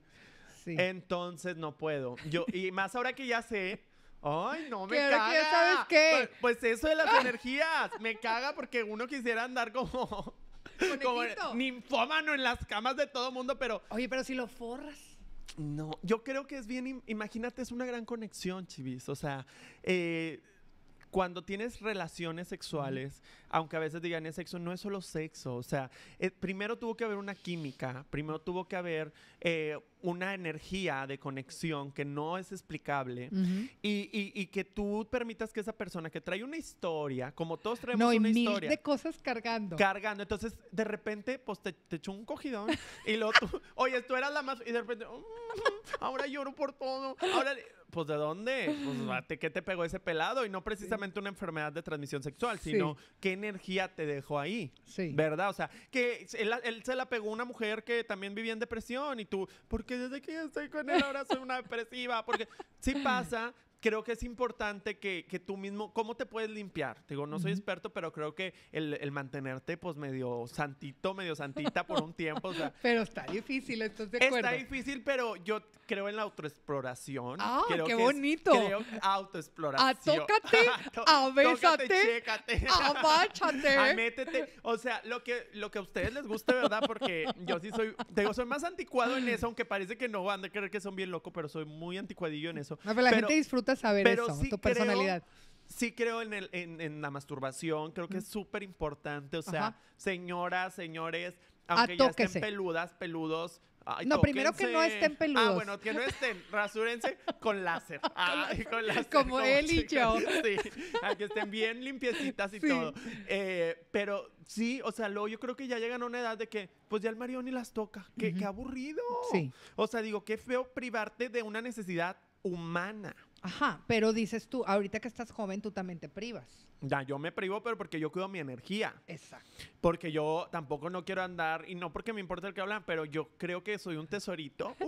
Entonces no puedo. Yo, y más ahora que ya sé Ay, no me caga. ¿Sabes qué? Pues, pues, eso de las energías. Me caga porque uno quisiera andar como. como ninfómano en las camas de todo mundo, pero. Oye, pero si lo forras. No, yo creo que es bien. Imagínate, es una gran conexión, chivis. O sea, eh cuando tienes relaciones sexuales, aunque a veces digan es sexo, no es solo sexo. O sea, eh, primero tuvo que haber una química, primero tuvo que haber eh, una energía de conexión que no es explicable y, que tú permitas que esa persona que trae una historia, como todos traemos no, una de cosas cargando. Cargando. Entonces, de repente, pues te, echó un cogidón y luego tú, oye, tú eras la más. Y de repente, ahora lloro por todo. Ahora pues ¿de dónde? Pues, ¿Qué te pegó ese pelado? Y no precisamente una enfermedad de transmisión sexual, sino qué energía te dejó ahí. Sí. ¿Verdad? O sea, que él, se la pegó una mujer que también vivía en depresión y tú, porque desde que yo estoy con él ahora soy una depresiva, porque sí pasa, creo que es importante que, tú mismo, ¿cómo te puedes limpiar? digo, no soy experto, pero creo que el, mantenerte pues medio santito, medio santita por un tiempo. pero está difícil, entonces Está difícil, pero yo creo en la autoexploración. Ah, qué bonito. Es, creo autoexploración. Atócate, a abáchate. Amétete. O sea, lo que, lo que a ustedes les guste, ¿verdad? Porque yo sí soy, digo, soy más anticuado en eso, aunque parece que no van a creer que son bien loco, pero soy muy anticuadillo en eso. No, pero la gente disfruta saber Pero eso, tu personalidad. Sí creo en, el, en, la masturbación, creo que es súper importante. O sea, señoras, señores, aunque ya estén peludas, peludos, no, primero que no estén ah, peludos. Ah, bueno, que no estén. Rasúrense con láser. como, él y yo. Sí, que estén bien limpiecitas y todo. Eh, pero sí, o sea, yo creo que ya llegan a una edad de que, pues ya el marido ni las toca. Qué, qué aburrido. Sí. O sea, digo, qué feo privarte de una necesidad humana. Ajá, pero dices tú, ahorita que estás joven, tú también te privas. Ya, yo me privo, pero porque yo cuido mi energía. Exacto. Porque yo tampoco no quiero andar, y no porque me importa el que hablan, pero yo creo que soy un tesorito. ¡Uh!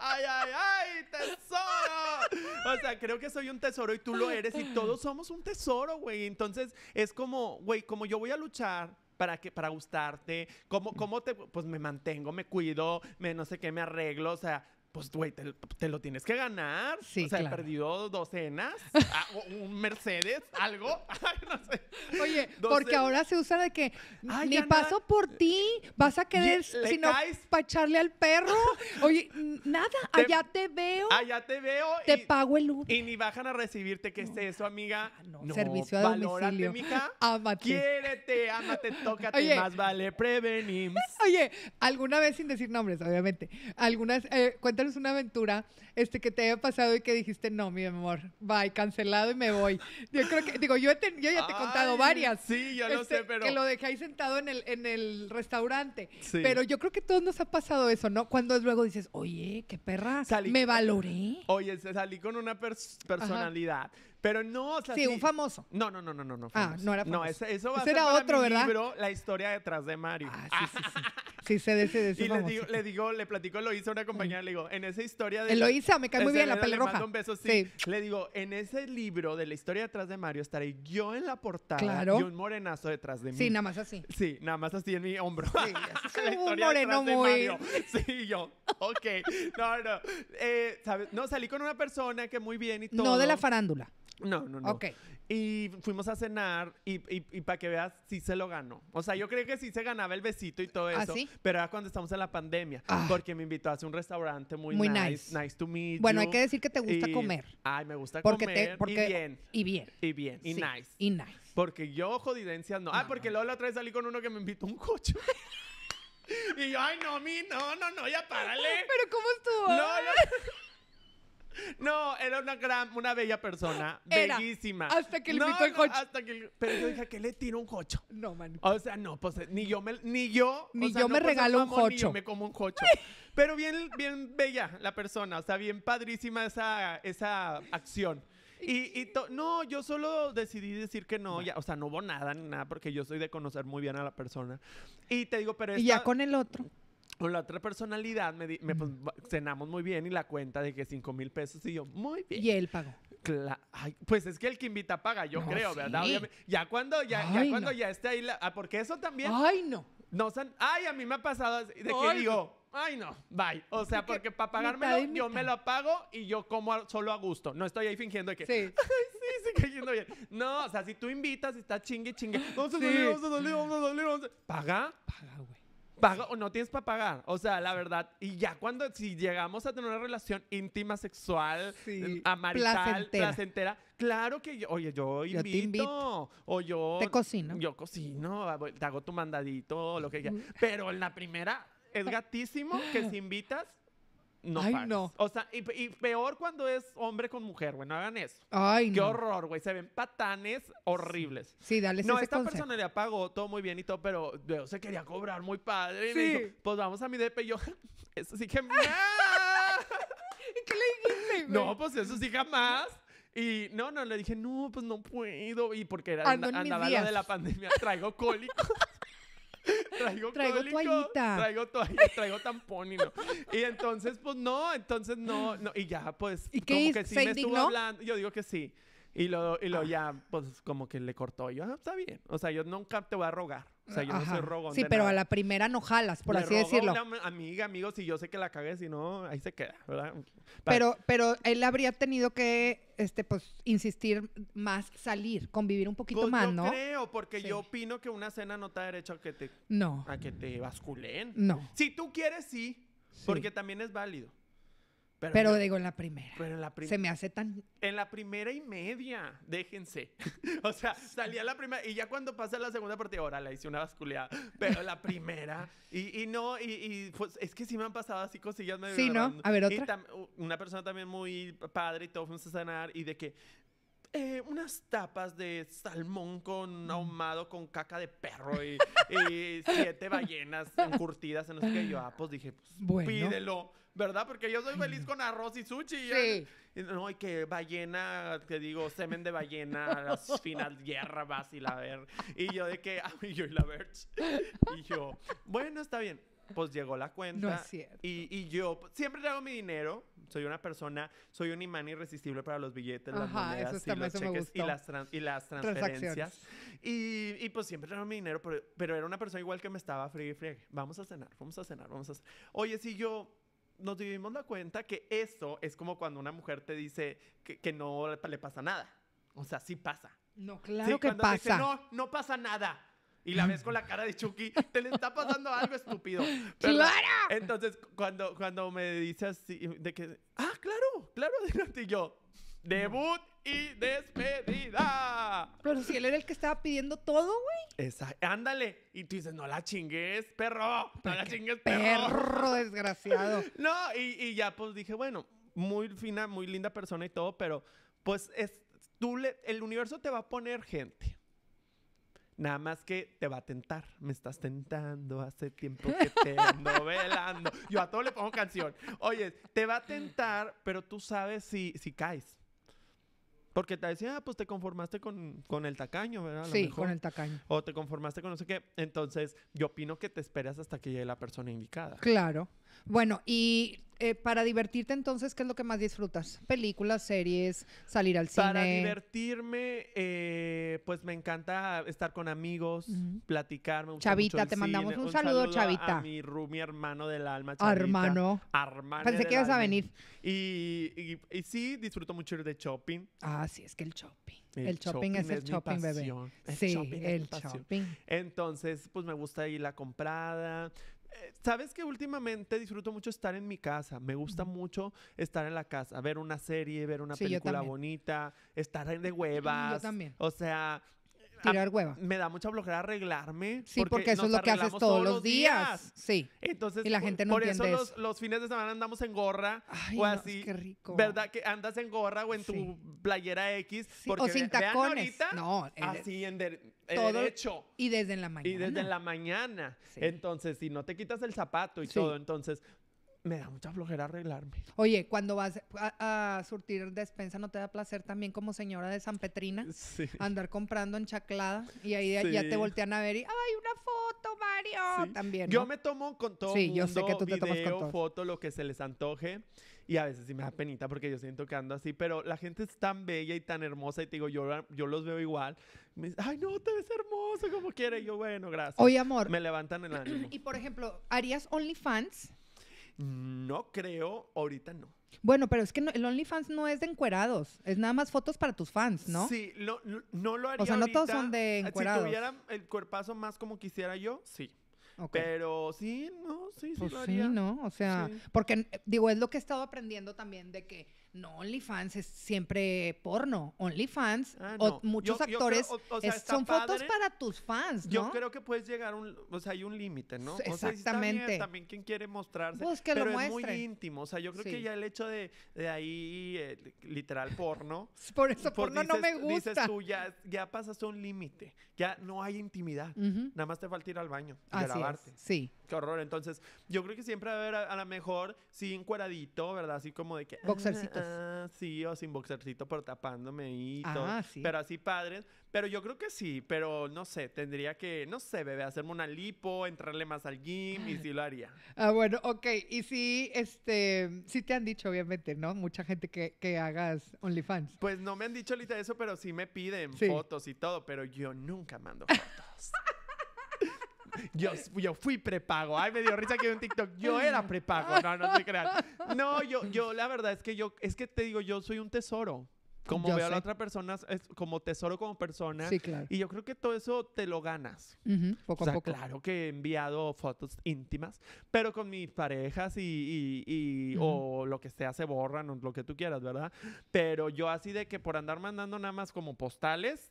ay, ay! ¡Tesoro! O sea, creo que soy un tesoro y tú lo eres y todos somos un tesoro, güey. Entonces, es como, güey, como yo voy a luchar para que para gustarte, cómo cómo te pues me mantengo, me cuido, me no sé qué, me arreglo, o sea, pues, güey, te, lo tienes que ganar. Sí, o sea, perdido docenas, ah, un Mercedes, algo. Ay, no sé. Oye, porque ahora se usa de que ni paso por ti, vas a querer, si sino pacharle al perro. Oye, nada, allá te veo. Allá te veo. Te pago el Uber. Y ni bajan a recibirte, que esté es eso, amiga? Ah, no, servicio a domicilio. mija. Amate. Quiérete, ámate, tócate, más vale prevenir. Oye, alguna vez, sin decir nombres, obviamente, algunas, eh, una aventura este, que te haya pasado y que dijiste, no, mi amor, bye, cancelado y me voy. Yo creo que, digo, yo, ya te he contado varias. Sí, yo lo este, sé, pero... Que lo dejé ahí sentado en el, en el restaurante. Pero yo creo que a todos nos ha pasado eso, ¿no? Cuando luego dices, oye, qué perra, me valoré. Oye, salí con una personalidad. Pero no, o sea, sí, un famoso. No, no, no, no, no, no. Ah, no era famoso. No, eso va a ser era otro, ¿verdad? libro, La historia detrás de Mario. Ah, sí, sí, sí. sí, se sí Y le digo, le digo, le platico a una compañera, le digo, en esa historia de... hice, me cae muy bien la Le un beso, sí. Le digo, en ese libro de La historia detrás de Mario estaré yo en la portada claro. y un morenazo detrás de mí. Sí, nada más así. Sí, nada más así en mi hombro. Sí, un moreno muy... Sí, yo, ok. No, no. Eh, ¿sabes? No, salí con una persona que muy bien y todo. No de la farándula. No, no, no. Ok. Y fuimos a cenar y, para que veas, sí se lo ganó. O sea, yo creo que sí se ganaba el besito y todo ¿Ah, eso. ¿Ah, Pero era cuando estamos en la pandemia. Ah. Porque me invitó a hacer un restaurante muy, muy nice, nice, to meet Bueno, hay que decir que te gusta comer. Ay, me gusta porque comer. Te, y bien. Y bien. Y bien. Y nice. Y nice. Porque yo ojo, no. no. Ah, porque luego la otra vez salí con uno que me invitó un coche. y yo, ay, no, mi, no, no, no, ya párale. Pero ¿cómo estuvo? No, no. No, era una gran, una bella persona, bellísima. hasta que le invitó el pero yo dije le tiro un cocho. No, man. O sea, no, pues eh, ni yo me ni yo, pues, Ni yo me regalo un cocho, me como un cocho. Pero bien bien bella la persona, o sea, bien padrísima esa esa acción. Y, y no, yo solo decidí decir que no, o sea, no hubo nada ni nada porque yo soy de conocer muy bien a la persona. Y te digo, pero Y ya con el otro con la otra personalidad me, pues, cenamos muy bien y la cuenta de que cinco mil pesos y yo, muy bien. Y él pagó. Ay, pues es que el que invita paga, yo creo, ¿verdad? Obviamente. Ya cuando ya, cuando ya esté ahí, la... Ah, porque eso también. Ay, no. No, Ay, a mí me ha pasado de que digo, ay no, bye. O sea, porque para pagármelo, yo me lo pago y yo como solo a gusto. No estoy ahí fingiendo de que. Sí. Ay, sí, sí, cayendo bien. No, o sea, si tú invitas, y está chingue, chingue. Vamos a salir, vamos a salir, vamos a salir, vamos Paga. Paga, güey o no tienes para pagar. O sea, la verdad. Y ya cuando, si llegamos a tener una relación íntima, sexual, mm, amarital, placentera. claro que yo, oye, yo invito. O yo. Te cocino. Yo cocino, ah, te hago tu mandadito, lo que quieras. Pero en la primera, es gatísimo que si invitas no Ay, no. O sea, y, peor cuando es hombre con mujer, güey. No hagan eso. Ay, Qué horror, güey. Se ven patanes horribles. Sí, dale No, esta persona le apagó todo muy bien y todo, pero yo se quería cobrar muy padre. pues vamos a mi DP. Y yo, eso sí que... ¿Qué le No, pues eso sí jamás. Y no, no, le dije, no, pues no puedo. Y porque ah, andaba lo de la pandemia, traigo cólicos traigo, toallita. Traigo toallita, traigo tampón y no. Y entonces, pues no, entonces no, no. Y ya, pues, ¿Y como que sí me estuvo hablando. Yo digo que sí. Y lo, y lo ah. ya, pues como que le cortó. Yo, ah, está bien. O sea, yo nunca te voy a rogar. O sea, yo no soy rogón. Sí, pero a la primera no jalas, por así decirlo. A una amiga, amigo, si yo sé que la cagué, si no, ahí se queda, ¿verdad? Pero, pero él habría tenido que, este, pues, insistir más, salir, convivir un poquito pues, más, yo ¿no? creo, porque yo opino que una cena no te da derecho a que te... No. A que te basculen. No. Si tú quieres, sí. Porque también es válido. Pero, digo, en la primera. Pero en la primera. Se me hace tan. En la primera y media, déjense. o sea, salía la primera. Y ya cuando pasa la segunda parte ahora la hice una basculeada. Pero la primera. Y, no, y, pues, es que sí me han pasado así cosillas Sí, ¿no? A ver, otra. una persona también muy padre y todo, fue a sanar Y de que eh, unas tapas de salmón con mm. ahumado con caca de perro y, siete ballenas encurtidas en los que yo, ah, pues dije, pues pídelo, ¿verdad? Porque yo soy feliz con arroz y sushi. Y, no, hay que ballena, que digo, semen de ballena, las finas hierbas y la ver. Y yo de que, y yo y la ver. Y yo, bueno, está bien pues llegó la cuenta. No es cierto. Y, y, yo siempre traigo mi dinero. Soy una persona, soy un imán irresistible para los billetes, las monedas y los cheques y las, y las transferencias. Y, y, pues siempre traigo mi dinero, pero, pero, era una persona igual que me estaba friegue Vamos a cenar, vamos a cenar, vamos a cenar. Oye, si yo nos dimos la cuenta que eso es como cuando una mujer te dice que, que no le pasa nada. O sea, sí pasa. No, claro que pasa. no, no pasa nada y la ves con la cara de Chucky, te le está pasando algo estúpido. ¡Claro! Entonces, cuando, cuando me dices así, de que, ah, claro, claro, adelante, y yo, debut y despedida. Pero si él era el que estaba pidiendo todo, güey. Ándale. Y tú dices, no la chingues, perro. No la chingues, perro. Perro desgraciado. no, y, y, ya pues dije, bueno, muy fina, muy linda persona y todo, pero pues es, tú le, el universo te va a poner gente. Nada más que te va a tentar. Me estás tentando, hace tiempo que te ando velando. Yo a todo le pongo canción. Oye, te va a tentar, pero tú sabes si, si caes. Porque te decía, ah, pues te conformaste con, con el tacaño, ¿verdad? sí, con el tacaño. O te conformaste con no sé qué. Entonces, yo opino que te esperas hasta que llegue la persona indicada. Claro. Bueno, y eh, para divertirte entonces, ¿qué es lo que más disfrutas? Películas, series, salir al cine. Para divertirme, eh, pues me encanta estar con amigos, platicar. platicarme. Chavita, te mandamos un, saludo, Chavita. A mi Rumi, hermano del alma. Chavita. Hermano. Pensé que ibas a venir. Y, sí, disfruto mucho ir de shopping. Ah, sí, es que el shopping. El, shopping, es el shopping, bebé. sí, el shopping. Entonces, pues me gusta ir la comprada. Eh, Sabes que últimamente disfruto mucho estar en mi casa. Me gusta mucho estar en la casa, ver una serie, ver una película bonita, estar de huevas. Yo también. O sea, tirar Me da mucha flojera arreglarme. Sí, porque, eso es lo que haces todos, los días. Sí. Entonces, y la gente no por entiende eso, eso. Los, fines de semana andamos en gorra o así. qué rico. ¿Verdad? Que andas en gorra o en tu playera X. Porque o sin tacones. Ahorita, no. así en... Eh, todo hecho. Y desde la mañana. Y desde la mañana. Entonces, si no te quitas el zapato y todo, entonces me da mucha flojera arreglarme. Oye, cuando vas a, surtir despensa, ¿no te da placer también como señora de San Petrina? Andar comprando en chaclada y ahí ya te voltean a ver y, ¡ay, una foto, Mario! También. Yo me tomo con todo. Sí, yo sé que tú te tomas con todo. foto, lo que se les antoje. Y a veces sí me da penita porque yo siento tocando así, pero la gente es tan bella y tan hermosa y te digo, yo, yo los veo igual. Me ay, no, te ves hermoso como quieres. Y yo, bueno, gracias. Oye, amor. Me levantan el ánimo. y por ejemplo, ¿harías OnlyFans? No creo, ahorita no. Bueno, pero es que el OnlyFans no es de encuerados, es nada más fotos para tus fans, ¿no? Sí, no, no lo haría. O sea, no todos son de encuerados. Si tuviera el cuerpazo más como quisiera yo, sí. Pero sí, no, sí, sí. Pues sí, ¿no? O sea, porque eh, digo, es lo que he estado aprendiendo también de que no, OnlyFans es siempre porno. OnlyFans, ah, o muchos actores, son fotos para tus fans, ¿no? Yo creo que puedes llegar a un, o sea, hay un límite, ¿no? Exactamente. también quien quiere mostrarse, pues pero es muy íntimo, o sea, yo creo que ya el hecho de, de ahí, eh, literal, porno. Por eso pues porno no me gusta. Dices tú, ya, ya pasaste un límite, ya no hay intimidad, nada más te falta ir al baño y grabarte. Sí. Qué horror. Entonces, yo creo que siempre va a haber a, lo mejor, sin encueradito, ¿verdad? Así como de que. Ah, Boxercitos. Ah, sí, o sin boxercito, pero tapándome y ah, todo. sí. Pero así padres. Pero yo creo que sí, pero no sé, tendría que, no sé, bebé, hacerme una lipo, entrarle más al gym y sí lo haría. Ah, bueno, ok. Y sí, este, sí te han dicho, obviamente, ¿no? Mucha gente que, que hagas OnlyFans. Pues no me han dicho ahorita eso, pero sí me piden fotos y todo, pero yo nunca mando fotos yo, yo fui prepago. Ay, me dio risa que un TikTok. Yo era prepago. No, no te creas. No, yo, yo, la verdad es que yo, es que te digo, yo soy un tesoro como veo a la otra persona, es como tesoro como persona. Sí, claro. Y yo creo que todo eso te lo ganas. Claro que he enviado fotos íntimas, pero con mis parejas y, o lo que sea se borran, o lo que tú quieras, ¿verdad? Pero yo así de que por andar mandando nada más como postales,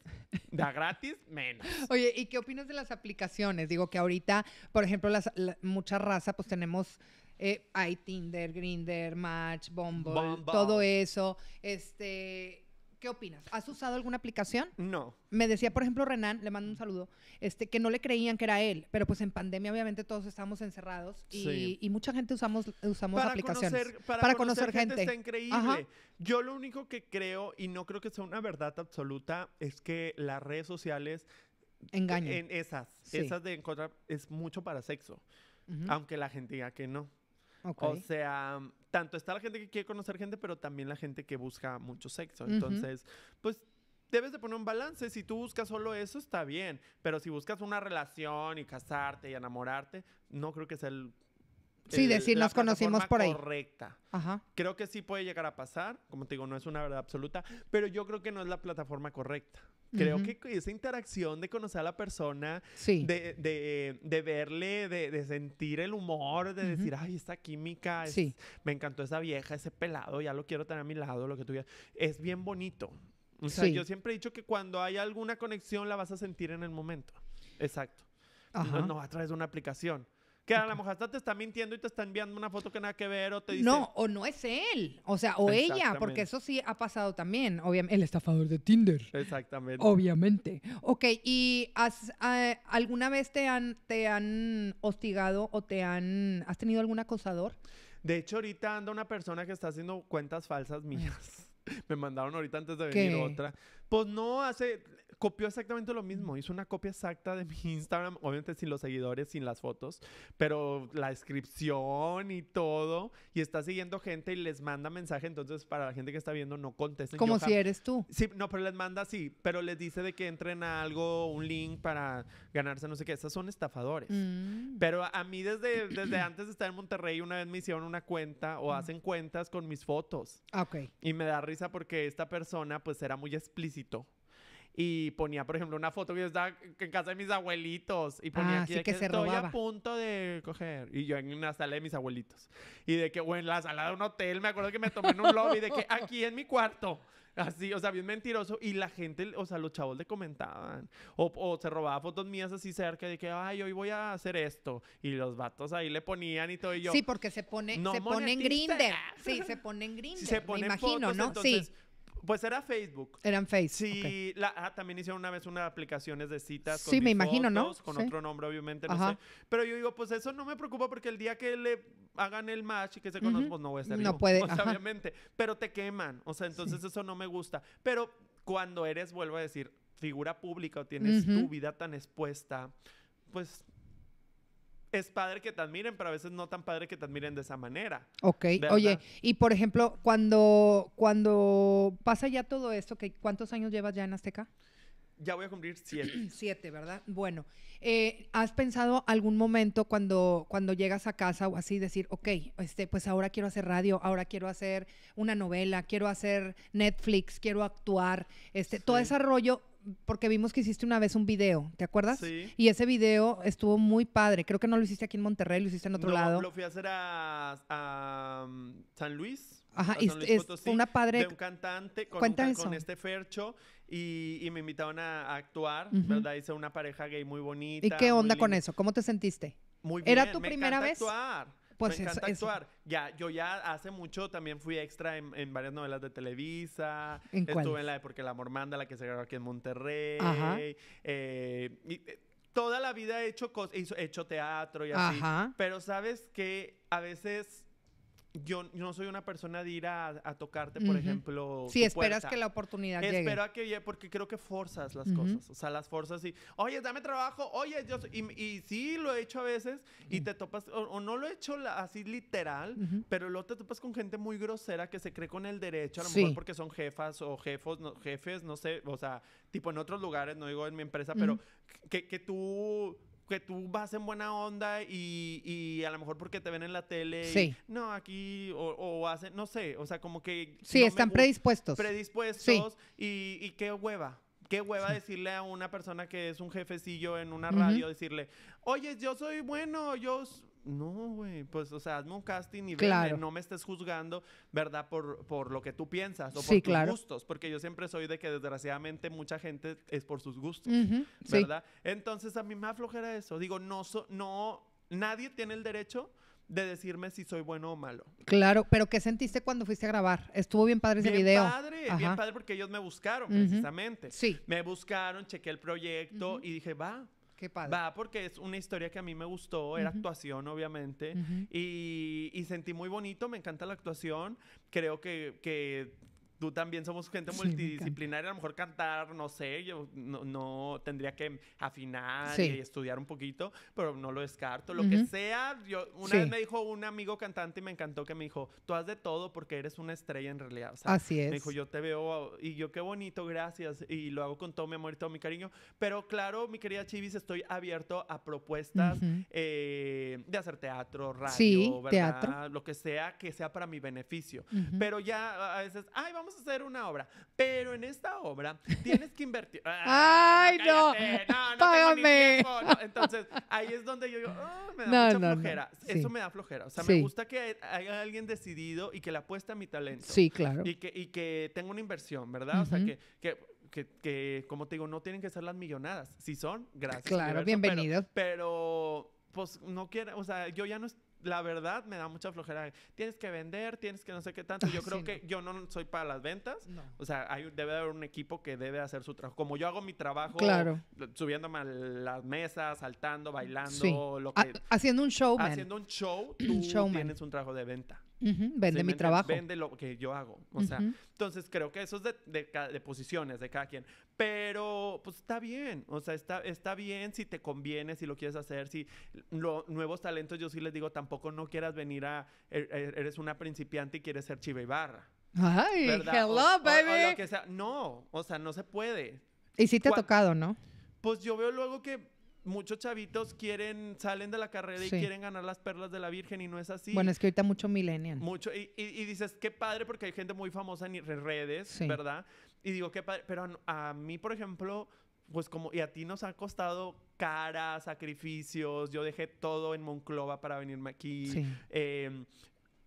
da gratis, menos. Oye, ¿y qué opinas de las aplicaciones? Digo que ahorita, por ejemplo, las, mucha raza, pues tenemos eh, hay Tinder, Grinder, Match, Bumble, todo eso. Este, ¿Qué opinas? ¿Has usado alguna aplicación? No. Me decía, por ejemplo, Renan, le mando un saludo, este, que no le creían que era él, pero pues en pandemia obviamente todos estábamos encerrados y, mucha gente usamos, usamos para Conocer, para, conocer, gente. increíble. Yo lo único que creo, y no creo que sea una verdad absoluta, es que las redes sociales... Engañan. En esas, esas de encontrar, es mucho para sexo, aunque la gente diga que no. O sea, tanto está la gente que quiere conocer gente, pero también la gente que busca mucho sexo. Entonces, pues debes de poner un balance. Si tú buscas solo eso, está bien. Pero si buscas una relación y casarte y enamorarte, no creo que sea el Sí, decir, nos conocimos por ahí. Correcta. Ajá. Creo que sí puede llegar a pasar, como te digo, no es una verdad absoluta, pero yo creo que no es la plataforma correcta. Creo que esa interacción de conocer a la persona, de, de, de, verle, de, de, sentir el humor, de decir, ay, esta química, me encantó esa vieja, ese pelado, ya lo quiero tener a mi lado, lo que tú quieras, es bien bonito. O sea, yo siempre he dicho que cuando hay alguna conexión la vas a sentir en el momento. Exacto. no a través de una aplicación que a lo mejor hasta te está mintiendo y te está enviando una foto que nada que ver o te dice... No, o no es él, o sea, o ella, porque eso sí ha pasado también, obviamente. El estafador de Tinder. Exactamente. Obviamente. Ok, ¿y ah, alguna vez te han, te han hostigado o te han... ¿Has tenido algún acosador? De hecho, ahorita anda una persona que está haciendo cuentas falsas mías. Me mandaron ahorita antes de venir otra. Pues no, hace copió exactamente lo mismo. Hizo una copia exacta de mi Instagram, obviamente sin los seguidores, sin las fotos, pero la descripción y todo. Y está siguiendo gente y les manda mensaje. Entonces, para la gente que está viendo, no contesten. Como si eres tú. Sí, no, pero les manda así, pero les dice de que entren a algo, un link para ganarse no sé qué. Esas son estafadores. Mm. Pero a mí, desde, desde antes de estar en Monterrey, una vez me hicieron una cuenta o mm. hacen cuentas con mis fotos. Ah, ok. Y me da risa porque esta persona, pues, era muy explícito y ponía, por ejemplo, una foto que yo estaba en casa de mis abuelitos y ponía ah, que, estoy a punto de coger. Y yo en una sala de mis abuelitos. Y de que, o en la sala de un hotel, me acuerdo que me tomé en un lobby, de que aquí en mi cuarto. Así, o sea, bien mentiroso. Y la gente, o sea, los chavos le comentaban. O, se robaba fotos mías así cerca de que, ay, hoy voy a hacer esto. Y los vatos ahí le ponían y todo. Y yo, sí, porque se pone, no se pone en Sí, se pone en me imagino, ¿no? sí pues era Facebook. Eran Facebook. Sí, ah, también hicieron una vez unas aplicaciones de citas. Con sí, me imagino, ¿no? Con otro nombre, obviamente, no sé. Pero yo digo, pues eso no me preocupa porque el día que le hagan el match y que se conozcan, pues no voy a estar No puede. O obviamente. Pero te queman. O sea, entonces eso no me gusta. Pero cuando eres, vuelvo a decir, figura pública o tienes tu vida tan expuesta, pues es padre que te admiren, pero a veces no tan padre que te admiren de esa manera. Ok, oye, y por ejemplo, cuando, cuando pasa ya todo esto, que ¿cuántos años llevas ya en Azteca? Ya voy a cumplir siete. siete, ¿verdad? Bueno, eh, ¿has pensado algún momento cuando, cuando llegas a casa o así decir, ok, este, pues ahora quiero hacer radio, ahora quiero hacer una novela, quiero hacer Netflix, quiero actuar, este, todo ese rollo porque vimos que hiciste una vez un video, ¿te acuerdas? Sí. Y ese video estuvo muy padre. Creo que no lo hiciste aquí en Monterrey, lo hiciste en otro no, lado. Lo fui a hacer a, um, San Luis. Ajá, es, una padre. De un cantante con, con este Fercho y, me invitaron a, actuar, ¿verdad? Hice una pareja gay muy bonita. ¿Y qué onda con eso? ¿Cómo te sentiste? Muy bien. ¿Era tu primera vez? Pues me encanta actuar. Ya, yo ya hace mucho también fui extra en, varias novelas de Televisa. ¿En Estuve en la de Porque el amor la que se grabó aquí en Monterrey. Ajá. Eh, y, eh, toda la vida he hecho, he hecho teatro y así. Ajá. Pero sabes que a veces yo, no soy una persona de ir a, tocarte, por ejemplo. Si esperas que la oportunidad llegue. Espero que llegue, porque creo que forzas las cosas. O sea, las forzas y, oye, dame trabajo, oye, yo. Y, sí, lo he hecho a veces y te topas, o, no lo he hecho así literal, pero luego te topas con gente muy grosera que se cree con el derecho, a lo mejor porque son jefas o jefos, jefes, no sé, o sea, tipo en otros lugares, no digo en mi empresa, pero que tú que tú vas en buena onda y, a lo mejor porque te ven en la tele. no, aquí, o, o, hacen, no sé, o sea, como que. Sí, están predispuestos. Predispuestos. Sí. Y, y qué hueva. Qué hueva decirle a una persona que es un jefecillo en una radio, decirle, oye, yo soy bueno, yo no, güey, pues, o sea, hazme un casting y claro. no me estés juzgando, ¿verdad? Por, lo que tú piensas o por tus gustos, porque yo siempre soy de que desgraciadamente mucha gente es por sus gustos, ¿verdad? Entonces a mí me aflojera eso, digo, no, no, nadie tiene el derecho de decirme si soy bueno o malo. Claro, pero ¿qué sentiste cuando fuiste a grabar? Estuvo bien padre ese video. Bien padre, bien padre porque ellos me buscaron precisamente. Sí. Me buscaron, chequé el proyecto y dije, va, Qué padre. Va, porque es una historia que a mí me gustó, era actuación, obviamente, y, y, sentí muy bonito, me encanta la actuación, creo que, que tú también somos gente multidisciplinaria, a lo mejor cantar, no sé, yo no, tendría que afinar y estudiar un poquito, pero no lo descarto, lo que sea, yo una vez me dijo un amigo cantante y me encantó que me dijo, tú haz de todo porque eres una estrella en realidad, o sea, Así es. me dijo, yo te veo y yo qué bonito, gracias, y lo hago con todo mi amor y todo mi cariño, pero claro, mi querida Chivis, estoy abierto a propuestas eh, de hacer teatro, radio, ¿verdad? Teatro. Lo que sea que sea para mi beneficio, pero ya a veces, ay, vamos hacer una obra, pero en esta obra tienes que invertir. Ah, ¡Ay, no! Págame. Entonces, ahí es donde yo digo, ah, me da mucha flojera. Eso me da flojera. O sea, me gusta que haya alguien decidido y que le apuesta a mi talento. Sí, claro. Y que, y que tenga una inversión, ¿verdad? O sea, que, que que, como te digo, no tienen que ser las millonadas. Si son, gracias. Claro, bienvenido. Pero, pero, pues no quiero, o sea, yo ya no, la verdad me da mucha flojera. Tienes que vender, tienes que no sé qué tanto. Yo creo que yo no soy para las ventas. O sea, hay, debe haber un equipo que debe hacer su trabajo. Como yo hago mi trabajo claro. subiéndome a las mesas, saltando, bailando, lo que... haciendo un show. Haciendo un show, tú tienes un trabajo de venta. Vende mi trabajo. Vende lo que yo hago. O sea, entonces creo que eso es de, posiciones de cada quien. Pero pues está bien. O sea, está, está bien si te conviene, si lo quieres hacer, si los nuevos talentos, yo sí les digo, tampoco no quieras venir a, er, er, eres una principiante y quieres ser chiva y barra. Ay, hello, baby. No, o sea, no se puede. Y sí te ha tocado, ¿no? Pues yo veo luego que muchos chavitos quieren, salen de la carrera y quieren ganar las perlas de la Virgen y no es así. Bueno, es que ahorita mucho millennial. Mucho, y, dices, qué padre porque hay gente muy famosa en redes, ¿verdad? Y digo, qué padre, pero a, mí, por ejemplo, pues como, y a ti nos ha costado cara, sacrificios, yo dejé todo en Monclova para venirme aquí. Sí. Eh,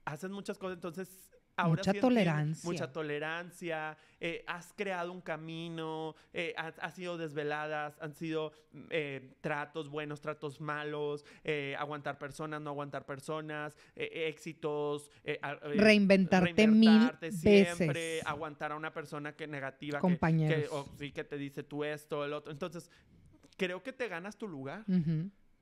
haces muchas cosas, entonces mucha tolerancia. Mucha tolerancia, eh, has creado un camino, eh, has, sido desveladas, han sido eh, tratos buenos, tratos malos, eh, aguantar personas, no aguantar personas, éxitos. reinventarte, mil veces. aguantar a una persona que negativa. Compañeros. Que, sí, que te dice tú esto, el otro. Entonces, creo que te ganas tu lugar.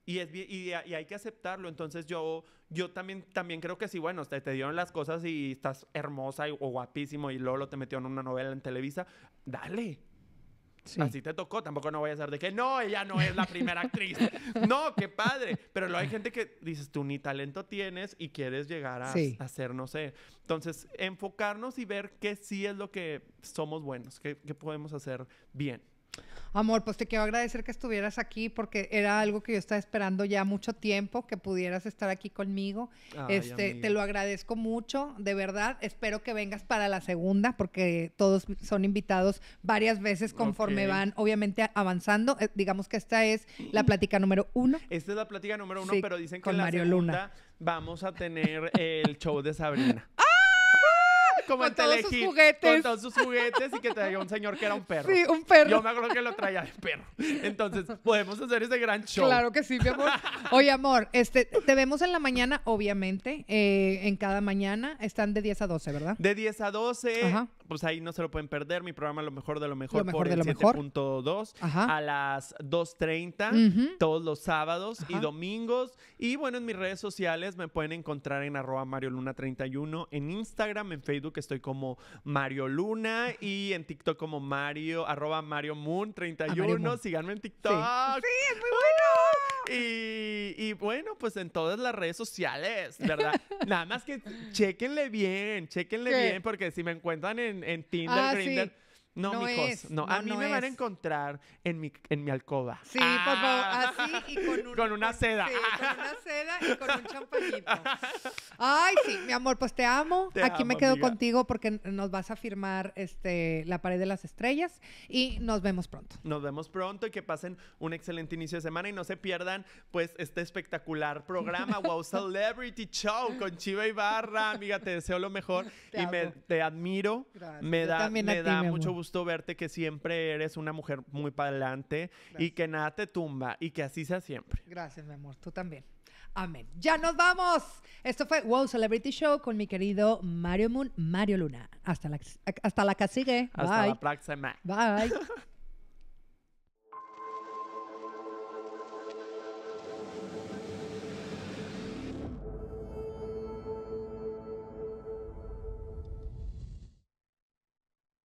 Y, es, y, hay que aceptarlo. Entonces yo, yo también, también creo que sí, bueno, te, dieron las cosas y estás hermosa o guapísimo y Lolo te metió en una novela en Televisa, dale. Así te tocó, tampoco no voy a ser de que no, ella no es la primera actriz. no, qué padre. Pero luego hay gente que dices, tú ni talento tienes y quieres llegar a, hacer no sé. Entonces, enfocarnos y ver qué sí es lo que somos buenos, qué podemos hacer bien amor, pues te quiero agradecer que estuvieras aquí porque era algo que yo estaba esperando ya mucho tiempo, que pudieras estar aquí conmigo. este, te lo agradezco mucho, de verdad. Espero que vengas para la segunda porque todos son invitados varias veces conforme van, obviamente, avanzando. Eh, digamos que esta es la plática número uno. Esta es la plática número uno, pero dicen que con la Mario segunda Luna. vamos a tener el show de Sabrina con todos sus juguetes. Con todos sus juguetes y que traía un señor que era un perro. Sí, un perro. Yo me acuerdo que lo traía de perro. Entonces, podemos hacer ese gran show. Claro que sí, mi amor. Oye, amor, este, te vemos en la mañana, obviamente, eh, en cada mañana. Están de 10 a 12, ¿verdad? De 10 a 12. Ajá pues ahí no se lo pueden perder. Mi programa Lo Mejor de lo Mejor, por el 7.2 a las 2.30 todos los sábados y domingos. Y bueno, en mis redes sociales me pueden encontrar en arroba Mario Luna 31 en Instagram, en Facebook estoy como Mario Luna y en TikTok como Mario, arroba Mario 31. Ah, Síganme en TikTok. Sí, es muy ¡Uh! bueno. y, bueno, pues en todas las redes sociales, ¿verdad? Nada más que chequenle bien, chequenle bien, porque si me encuentran en en, en Tinder, ah, Grindr. Sí. No, no. A mí me van a encontrar en mi, en mi alcoba. Sí, por ah. favor, así y con, una seda. con una seda y con un champañito. Ay, sí, mi amor, pues te amo. Aquí me quedo contigo porque nos vas a firmar este, la pared de las estrellas y nos vemos pronto. Nos vemos pronto y que pasen un excelente inicio de semana y no se pierdan pues este espectacular programa Wow Celebrity Show con Chiva Ibarra. Amiga, te deseo lo mejor y me, te admiro. Gracias. Me da, me da mucho gusto verte que siempre eres una mujer muy para adelante y que nada te tumba y que así sea siempre. Gracias, mi amor. Tú también. Amén. Ya nos vamos. Esto fue Wow Celebrity Show con mi querido Mario Moon, Mario Luna. Hasta la, hasta la que sigue. Hasta Bye. la próxima. Bye.